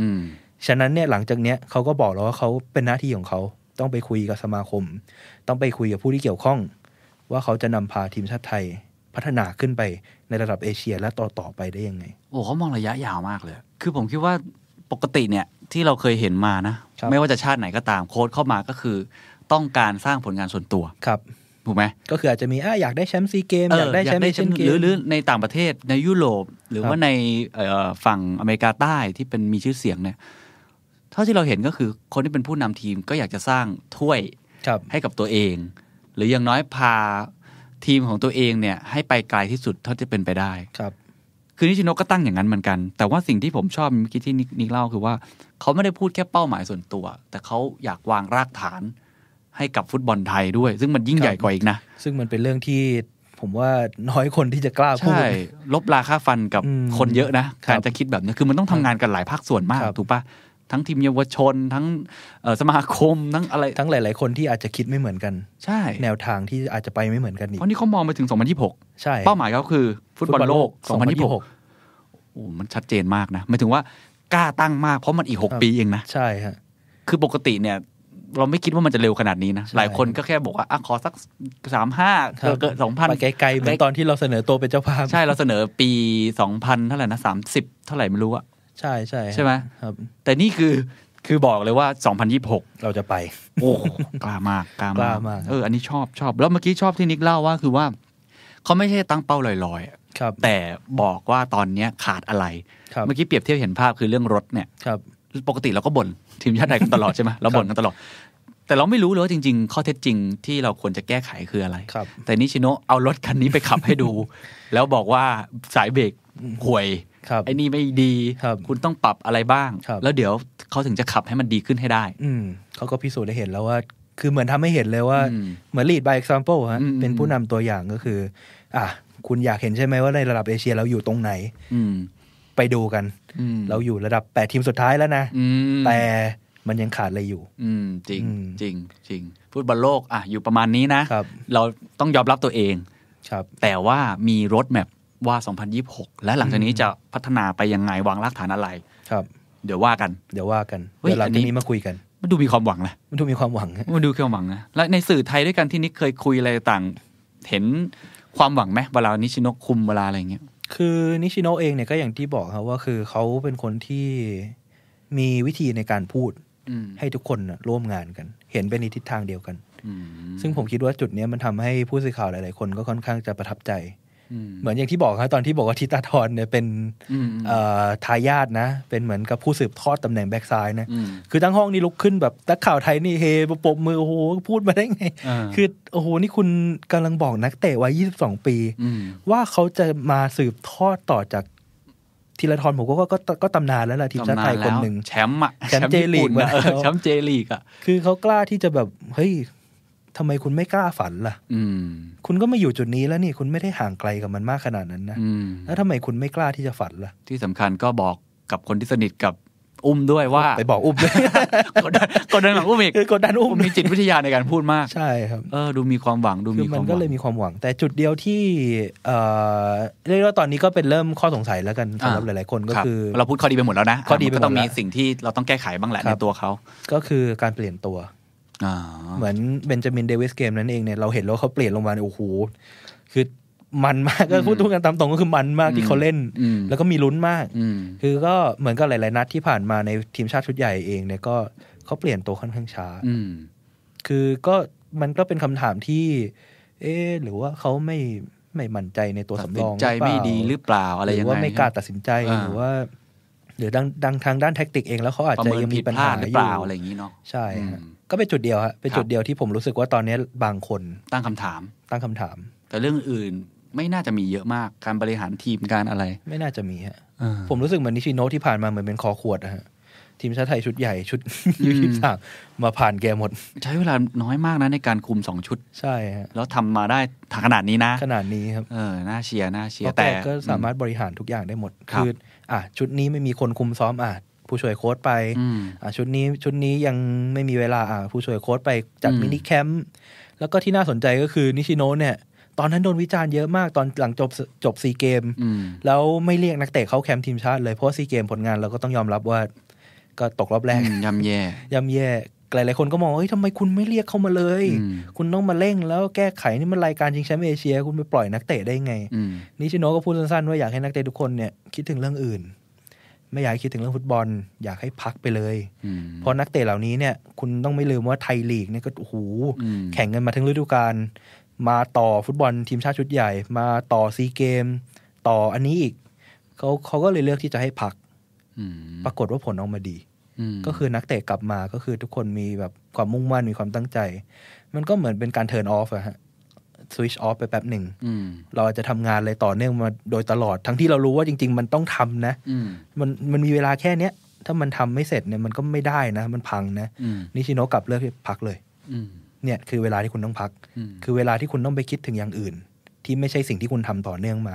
ฉะนั้นเนี่ย หลังจากเนี้ยเขาก็บอกแล้วว่าเขาเป็นหน้าที่ของเขาต้องไปคุยกับสมาคม ต้องไปคุยกับผู้ที่เกี่ยวข้องว่าเขาจะนำพาทีมชาติไทยพัฒนาขึ้นไปในระดับเอเชีย และต่อต่อไปได้ยังไง โอ้ เขามองระยะยาวมากเลย คือผมคิดว่าปกติเนี่ยที่เราเคยเห็นมานะ ไม่ว่าจะชาติไหนก็ตาม โค้ดเข้ามาก็คือ ต้องการสร้างผลงานส่วนตัว ครับ ถูกไหม ก็คืออาจจะมีออยากได้แชมป์ซีเกม อยากได้แชมป์เอเชียนเกมหรือในต่างประเทศ ในยุโรปหรือว่าในฝั่งอเมริกาใต้ที่เป็นมีชื่อเสียงเนี่ย เท่าที่เราเห็นก็คือคนที่เป็นผู้นำทีมก็อยากจะสร้างถ้วยให้กับตัวเองหรืออย่างน้อยพาทีมของตัวเองเนี่ย ให้ไปไกลที่สุดเท่าที่เป็นไปได้ ครับ คือนิชิโนก็ตั้งอย่างนั้นเหมือนกัน แต่ว่าสิ่งที่ผมชอบเมื่อกี้ที่นิกเล่าคือว่า เขาไม่ได้พูดแค่เป้าหมายส่วนตัว แต่เขาอยากวางรากฐานให้กับฟุตบอลไทยด้วย ซึ่งมันยิ่งใหญ่กว่าอีกนะ ซึ่งมันเป็นเรื่องที่ผมว่าน้อยคนที่จะกล้าพูดใช่ลบราค่าฟันกับคนเยอะนะการจะคิดแบบนี้ คือมันต้องทำงานกันหลายภาคส่วนมากถูกปะทั้งทีมเยาวชนทั้งสมาคมทั้งอะไร ทั้งหลายๆคนที่อาจจะคิดไม่เหมือนกัน ใช่ แนวทางที่อาจจะไปไม่เหมือนกันนี่เพราะนี่เขามองไปถึง2026ใช่ เป้าหมายเขาคือ ฟุตบอลโลก2026โอ้มันชัดเจนมากนะหมายถึงว่ากล้าตั้งมาก เพราะมันอีก 6 ปีเองนะใช่ฮะคือปกติเนี่ย เราไม่คิดว่ามันจะเร็วขนาดนี้นะ หลายคนก็แค่บอกว่าอขอสักสามห้าเกิดสองพันไกลๆเหมือนตอนที่เราเสนอตัวเป็นเจ้าภาพใช่เราเสนอปีสองพันเท่าไหร่นะสามสิบเท่าไหร่ไม่รู้อะใช่ใช่ใช่ไหมครับ แต่นี่คือคือบอกเลยว่า 2026 เราจะไปโอ้กล้ามากกล้ามากเอออันนี้ชอบชอบ แล้วเมื่อกี้ชอบที่นิกเล่าว่า คือว่าเขาไม่ใช่ตั้งเป้าลอยๆ ครับ แต่บอกว่าตอนเนี้ยขาดอะไรครับเมื่อกี้เปรียบเทียบเห็นภาพคือเรื่องรถเนี่ย ครับ ปกติเราก็บ่นทีมชาติไทยกันตลอดใช่ไหมเราบ่นกันตลอด แต่เราไม่รู้เลยว่าจริง ๆ ข้อเท็จจริงที่เราควรจะแก้ไขคืออะไรรแต่นิชิโนเอารถคันนี้ไปขับให้ดู แล้วบอกว่าสายเบรกห่วยไอ้นี่ไม่ดี คุณต้องปรับอะไรบ้าง แล้วเดี๋ยวเขาถึงจะขับให้มันดีขึ้นให้ได้ อืเขาก็พิสูจน์ได้เห็นแล้วว่า คือเหมือนทำให้เห็นเลยว่า เหมือน lead by example ฮะ เป็นผู้นำตัวอย่างก็คือ อ่ะคุณอยากเห็นใช่ไหมว่าในระดับเอเชียเราอยู่ตรงไหน อืไปดูกัน เราอยู่ระดับแปดทีมสุดท้ายแล้วนะ แต่มันยังขาดอะไรอยู่ อืมจริงจริงจริงฟุตบอลโลก อ่ะอยู่ประมาณนี้นะรเราต้องยอมรับตัวเอง ครับ แต่ว่ามีรถแมพว่า 2026 และหลังจากนี้จะพัฒนาไปยังไงวางรากฐานอะไรครับ เดี๋ยวว่ากัน เดี๋ยวว่ากันเดี๋ยวหลังจากนี้มาคุยกัน มันดูมีความหวังนะ มันดูมีความหวัง มันดูความหวังนะ และในสื่อไทยด้วยกันที่นิกเคยคุยอะไรต่าง เห็นความหวังไหมเวลานิชิโนคุมเวลาอะไรเงี้ย คือ นิชิโนเองเนี่ยก็อย่างที่บอกครับว่าคือเขาเป็นคนที่มีวิธีในการพูด ให้ทุกคนร่วมงานกัน เห็นเป็นในทิศทางเดียวกัน ซึ่งผมคิดว่าจุดนี้มันทำให้ผู้สื่อข่าวหลายๆ คนก็ค่อนข้างจะประทับใจเหมือนอย่างที่บอกครับตอนที่บอกว่าทิตาทรเนี่ยเป็นทายาทนะ เป็นเหมือนกับผู้สืบทอดตำแหน่งแบ็กซ้ายนะ คือทั้งห้องนี้ลุกขึ้นแบบนักข่าวไทยนี่เฮปมมือโอ้โหพูดมาได้ไงคือโอ้โหนี่คุณกำลังบอกนักเตะวัยยี่สสิบองปี ว่าเขาจะมาสืบทอดต่อจากทีละทอนผมก็ก็ก็ตำนานแล้วล่ะทีมชาติไทยคนหนึ่งแชมป์อะแชมป์เจลีกอะแชมป์เจลีกอะคือเขากล้าที่จะแบบเฮ้ยทำไมคุณไม่กล้าฝันล่ะ อืคุณก็มาอยู่จุดนี้แล้วนี่ คุณไม่ได้ห่างไกลกับมันมากขนาดนั้นนะ แล้วทำไมคุณไม่กล้าที่จะฝันล่ะ ที่สำคัญก็บอกกับคนที่สนิทกับอุ้มด้วยว่า ไปบอกอุ้มเลยกดดันกดดันหลังอุ้มอีกกดดันอุ้มมีจิตวิทยาในการพูดมาก ใช่ ครับ เออดูมีความหวังดูมีความหวังมันก็เลยมีความหวัง แต่จุดเดียวที่เอ่อเรียกว่าตอนนี้ก็เป็นเริ่มข้อสงสัยแล้วกันสำหรับหลาย ๆ คนก็คือ เราพูดข้อดีไปหมดแล้วนะ ข้อดีก็ต้องมีสิ่งที่เราต้องแก้ไขบ้างแหละในตัวเขาก็คือการเปลี่ยนตัวเหมือนเบนจามินเดวิสเกมนั้นเองเนี่ยเราเห็นแล้วเขาเปลี่ยนลงมาโอ้โหคือมันมากก็พูดตรงกันตามตรงก็คือมันมากที่เขาเล่นแล้วก็มีลุ้นมากคือก็เหมือนกับหลายๆนัดที่ผ่านมาในทีมชาติชุดใหญ่เองเนี่ยก็เขาเปลี่ยนตัวค่อนข้างช้าคือก็มันก็เป็นคำถามที่ เอ๊หรือว่าเขาไม่ไม่มั่นใจในตัวสำรองใจไม่ดีหรือเปล่า อะไรอย่างไงหรือว่าไม่กล้าตัดสินใจหรือว่าหรือดังดังทางด้านแท็กติกเอง แล้วเขาอาจจะยังมีปัญหาหรือเปล่าอะไรอย่างนี้เนาะใช่ก็เป็นจุดเดียวฮะเป็นจุดเดียวที่ผมรู้สึกว่าตอนนี้บางคนตั้งคำถามตั้งคำถาม แต่เรื่องอื่นไม่น่าจะมีเยอะมาก การบริหารทีมการอะไร ไม่น่าจะมีฮะผมรู้สึกเหมือนนิชิโนที่ผ่านมาเหมือนเป็นคอขวดนะฮะทีมชาติไทยชุดใหญ่ชุดยู่ิสามมาผ่านแกหมด ใช้เวลาน้อยมากนะในการคุมสองชุด ใช่ฮะแล้วทำมาได้ถขนาดนี้นะ ขนาดนี้ครับเออน่าเชียร์น่าเชียร์แต่ก็สามารถบริหารทุกอย่างได้หมด คืออ่ะชุดนี้ไม่มีคนคุมซ้อมอ่ะผู้ช่วยโค้ดไปชุดนี้ชุดนี้ยังไม่มีเวลาผู้ช่วยโค้ดไปจัดมินิแคมป์แล้วก็ที่น่าสนใจก็คือนิชิโนเนี่ยตอนนั้นโดนวิจารณ์เยอะมากตอนหลังจบจบซีเกม แล้วไม่เรียกนักเตะเขาแคมป์ทีมชาติ เลยเพราะซีเกมผลงานเราก็ต้องยอมรับว่าก็ตกรอบแรกย่ำแย่ย่ำแย่หลายหลายคนก็มองเฮ้ยทำไมคุณไม่เรียกเข้ามาเลย คุณต้องมาเร่ง แล้วแก้ไขนี่มันรายการชิงแชมป์เอเชีย คุณไปปล่อยนักเตะได้ไง นิชิโนก็พูดสั้นๆว่าอยากให้นักเตะทุกคนเนี่ยคิดถึงเรื่องอื่นไม่อยากคิดถึงเรื่องฟุตบอลอยากให้พักไปเลยเพราะนักเตะเหล่านี้เนี่ยคุณต้องไม่ลืมว่าไทยลีกเนี่ยก็โอ้โหแข่งกันมาทั้งฤดูกาลมาต่อฟุตบอลทีมชาติชุดใหญ่ มาต่อซีเกม ต่ออันนี้อีกเขาเขาก็เลยเลือกที่จะให้พักปรากฏว่าผลออกมาดีก็คือนักเตะกลับมาก็คือทุกคนมีแบบความมุ่งมั่นมีความตั้งใจ มันก็เหมือนเป็นการเทิร์นออฟอะฮะสวิชออฟไปแป๊บหนึ่งเราจะทำงานเลยต่อเนื่องมาโดยตลอดทั้งที่เรารู้ว่าจริง ๆ มันต้องทำนะมันมันมีเวลาแค่เนี้ยถ้ามันทำไม่เสร็จเนี่ยมันก็ไม่ได้นะ มันพังนะนิชิโนกลับเลิกพักเลยเนี่ยคือเวลาที่คุณต้องพัก คือเวลาที่คุณต้องไปคิดถึงอย่างอื่น ที่ไม่ใช่สิ่งที่คุณทำต่อเนื่องมา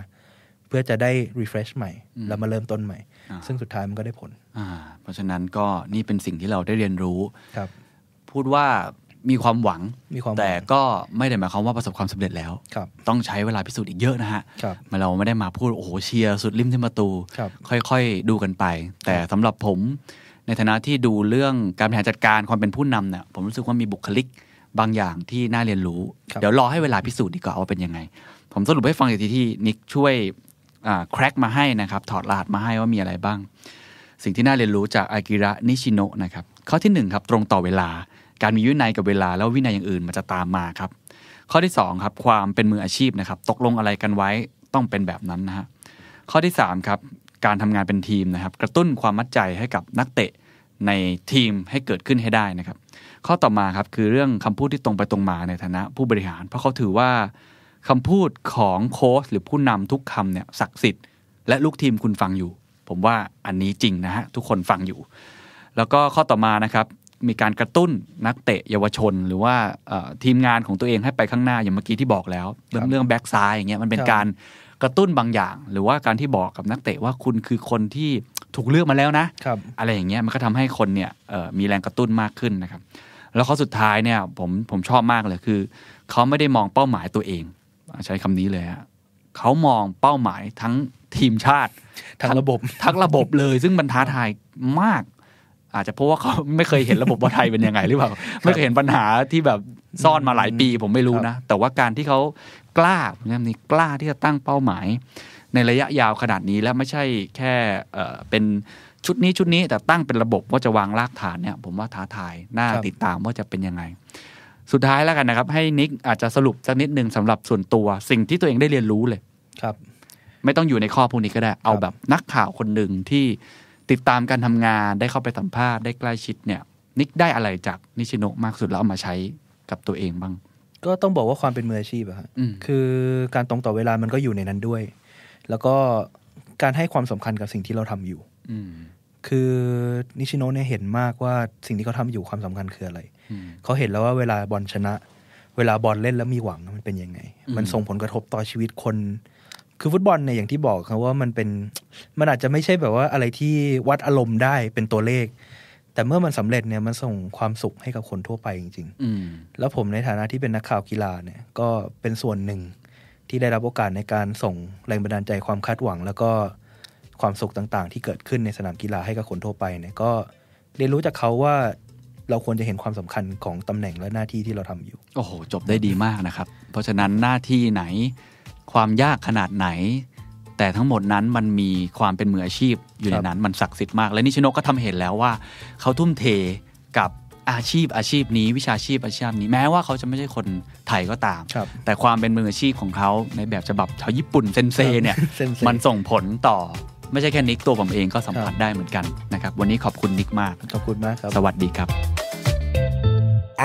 เพื่อจะได้ refresh ใหม่ แล้วมาเริ่มต้นใหม่ ซึ่งสุดท้ายมันก็ได้ผล อ่า เพราะฉะนั้นก็นี่เป็นสิ่งที่เราได้เรียนรู้ครับ พูดว่ามีความหวังมมีควาแต่ก็ไม่ได้หมายความว่าประสบความสำเร็จแล้ว ต้องใช้เวลาพิสูจน์อีกเยอะนะฮะมาเราไม่ได้มาพูดโอ้โหเชียร์สุดริมที่ประตู ค่อยๆดูกันไป แต่สำหรับผม ในฐานะที่ดูเรื่องการแผนจัดการความเป็นผู้นำเนี่ยผมรู้สึกว่ามีบุคลิกบางอย่างที่น่าเรียนรู้ เดี๋ยวรอให้เวลาพิสูจน์ดีกว่าว่าเป็นยังไง ผมสรุปให้ฟังอีกทีที่นิกช่วยแคร็กมาให้นะครับ ถอดรหัสมาให้ว่ามีอะไรบ้าง สิ่งที่น่าเรียนรู้จากอากิระนิชิโนะนะครับ ข้อที่1ครับตรงต่อเวลาการมีวินัยกับเวลาแล้ววินัยอย่างอื่น มันจะตามมาครับ ข้อที่ 2 ครับ ความเป็นมืออาชีพนะครับ ตกลงอะไรกันไว้ต้องเป็นแบบนั้นนะฮะข้อที่3ครับ การทำงานเป็นทีมนะครับ กระตุ้นความมัดใจให้กับนักเตะในทีมให้เกิดขึ้นให้ได้นะครับ ข้อต่อมาครับคือเรื่องคำพูดที่ตรงไปตรงมาในฐานะผู้บริหารเพราะเขาถือว่า คำพูดของโค้ชหรือผู้นำทุกคำเนี่ยศักดิ์สิทธิ์และลูกทีมคุณฟังอยู่ ผมว่าอันนี้จริงนะฮะทุกคนฟังอยู่ แล้วก็ข้อต่อมานะครับมีการกระตุ้นนักเตะเยาวชน หรือว่าทีมงานของตัวเองให้ไปข้างหน้าอย่างเมื่อกี้ที่บอกแล้ว เรื่อง เรื่องแบ็กซ้ายอย่างเงี้ยมันเป็นการกระตุ้นบางอย่าง หรือว่าการที่บอกกับนักเตะว่าคุณคือคนที่ถูกเลือกมาแล้วนะอะไรอย่างเงี้ยมันก็ทำให้คนเนี่ยมีแรงกระตุ้นมากขึ้นนะครับแล้วข้อสุดท้ายเนี่ยผมผมชอบมากเลยคือ เขาไม่ได้มองเป้าหมายตัวเอง ใช้คำนี้เลยฮะเขามองเป้าหมายทั้งทีมชาติทั้งระบบทั้งระบบเลยซึ่งมันท้าทายมากอาจจะเพราะว่าเขาไม่เคยเห็นระบบบอลไทยเป็นยังไงหรือเปล่าไม่เคยเห็นปัญหาที่แบบซ่อนมาหลายปีผมไม่รู้นะแต่ว่าการที่เขากล้าเนี่ยนี่กล้าที่จะตั้งเป้าหมาย ในระยะยาวขนาดนี้แล้วไม่ใช่แค่เป็นชุดนี้ชุดนี้ แต่ตั้งเป็นระบบว่าจะวางรากฐานเนี่ยผมว่าท้าทายน่าติดตามว่าจะเป็นยังไงสุดท้ายแล้วกันนะครับ ให้นิกอาจจะสรุปสักนิดหนึ่งสำหรับส่วนตัวสิ่งที่ตัวเองได้เรียนรู้เลยครับ ไม่ต้องอยู่ในข้อพวกนี้ก็ได้ เอาแบบนักข่าวคนหนึ่งที่ติดตามการทำงานได้เข้าไปสัมภาษณ์ได้ใกล้ชิดเนี่ย นิกได้อะไรจากนิชิโนะมากสุดแล้วเอามาใช้กับตัวเองบ้าง ก็ต้องบอกว่าความเป็นมืออาชีพอะคือ การตรงต่อเวลามันก็อยู่ในนั้นด้วย แล้วก็การให้ความสำคัญกับสิ่งที่เราทำอยู่อคือนิชิโนะเนี่ยเห็นมากว่าสิ่งที่เขาทาอยู่ความสำคัญคืออะไรเขาเห็นแล้วว่าเวลาบอลชนะ เวลาบอลเล่นแล้วมีหวังมันเป็นยังไง มันส่งผลกระทบต่อชีวิตคนคือฟุตบอลเนี่ย อย่างที่บอกครับว่ามันเป็นมันอาจจะไม่ใช่แบบว่าอะไรที่วัดอารมณ์ได้เป็นตัวเลข แต่เมื่อมันสำเร็จเนี่ยมันส่งความสุขให้กับคนทั่วไปจริงๆแล้วผมในฐานะที่เป็นนักข่าวกีฬาเนี่ย ก็เป็นส่วนหนึ่งที่ได้รับโอกาสในการส่งแรงบันดาลใจความคาดหวัง แล้วก็ความสุขต่างๆ ที่เกิดขึ้นในสนามกีฬาให้กับคนทั่วไปเนี่ยก็ เรียนรู้จากเขาว่าเราควรจะเห็นความสำคัญของตำแหน่งและหน้าที่ที่เราทำอยู่ โอ้โหจบได้ดีมากนะครับ เพราะฉะนั้นหน้าที่ไหนความยากขนาดไหน แต่ทั้งหมดนั้นมันมีความเป็นมืออาชีพอยู่ในนั้นมันศักดิ์สิทธิ์มากและนิชโนก็ทำเห็นแล้วว่า เขาทุ่มเทกับอาชีพอาชีพนี้วิชาชีพอาชีพนี้แม้ว่าเขาจะไม่ใช่คนไทยก็ตาม แต่ความเป็นมืออาชีพของเขาในแบบฉบับชาวญี่ปุ่นเซนเซเนี่ยมันส่งผลต่อไม่ใช่แค่นิกตัวผมเองก็สัมผัสได้เหมือนกันนะครับวันนี้ขอบคุณนิกมากขอบคุณมากครับสวัสดีครับ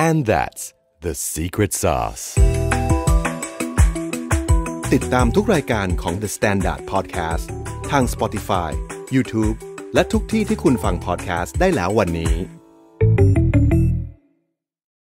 and that's the secret sauce ติดตามทุกรายการของ The Standard Podcast ทาง Spotify, YouTube และทุกที่ที่คุณฟัง podcast ได้แล้ววันนี้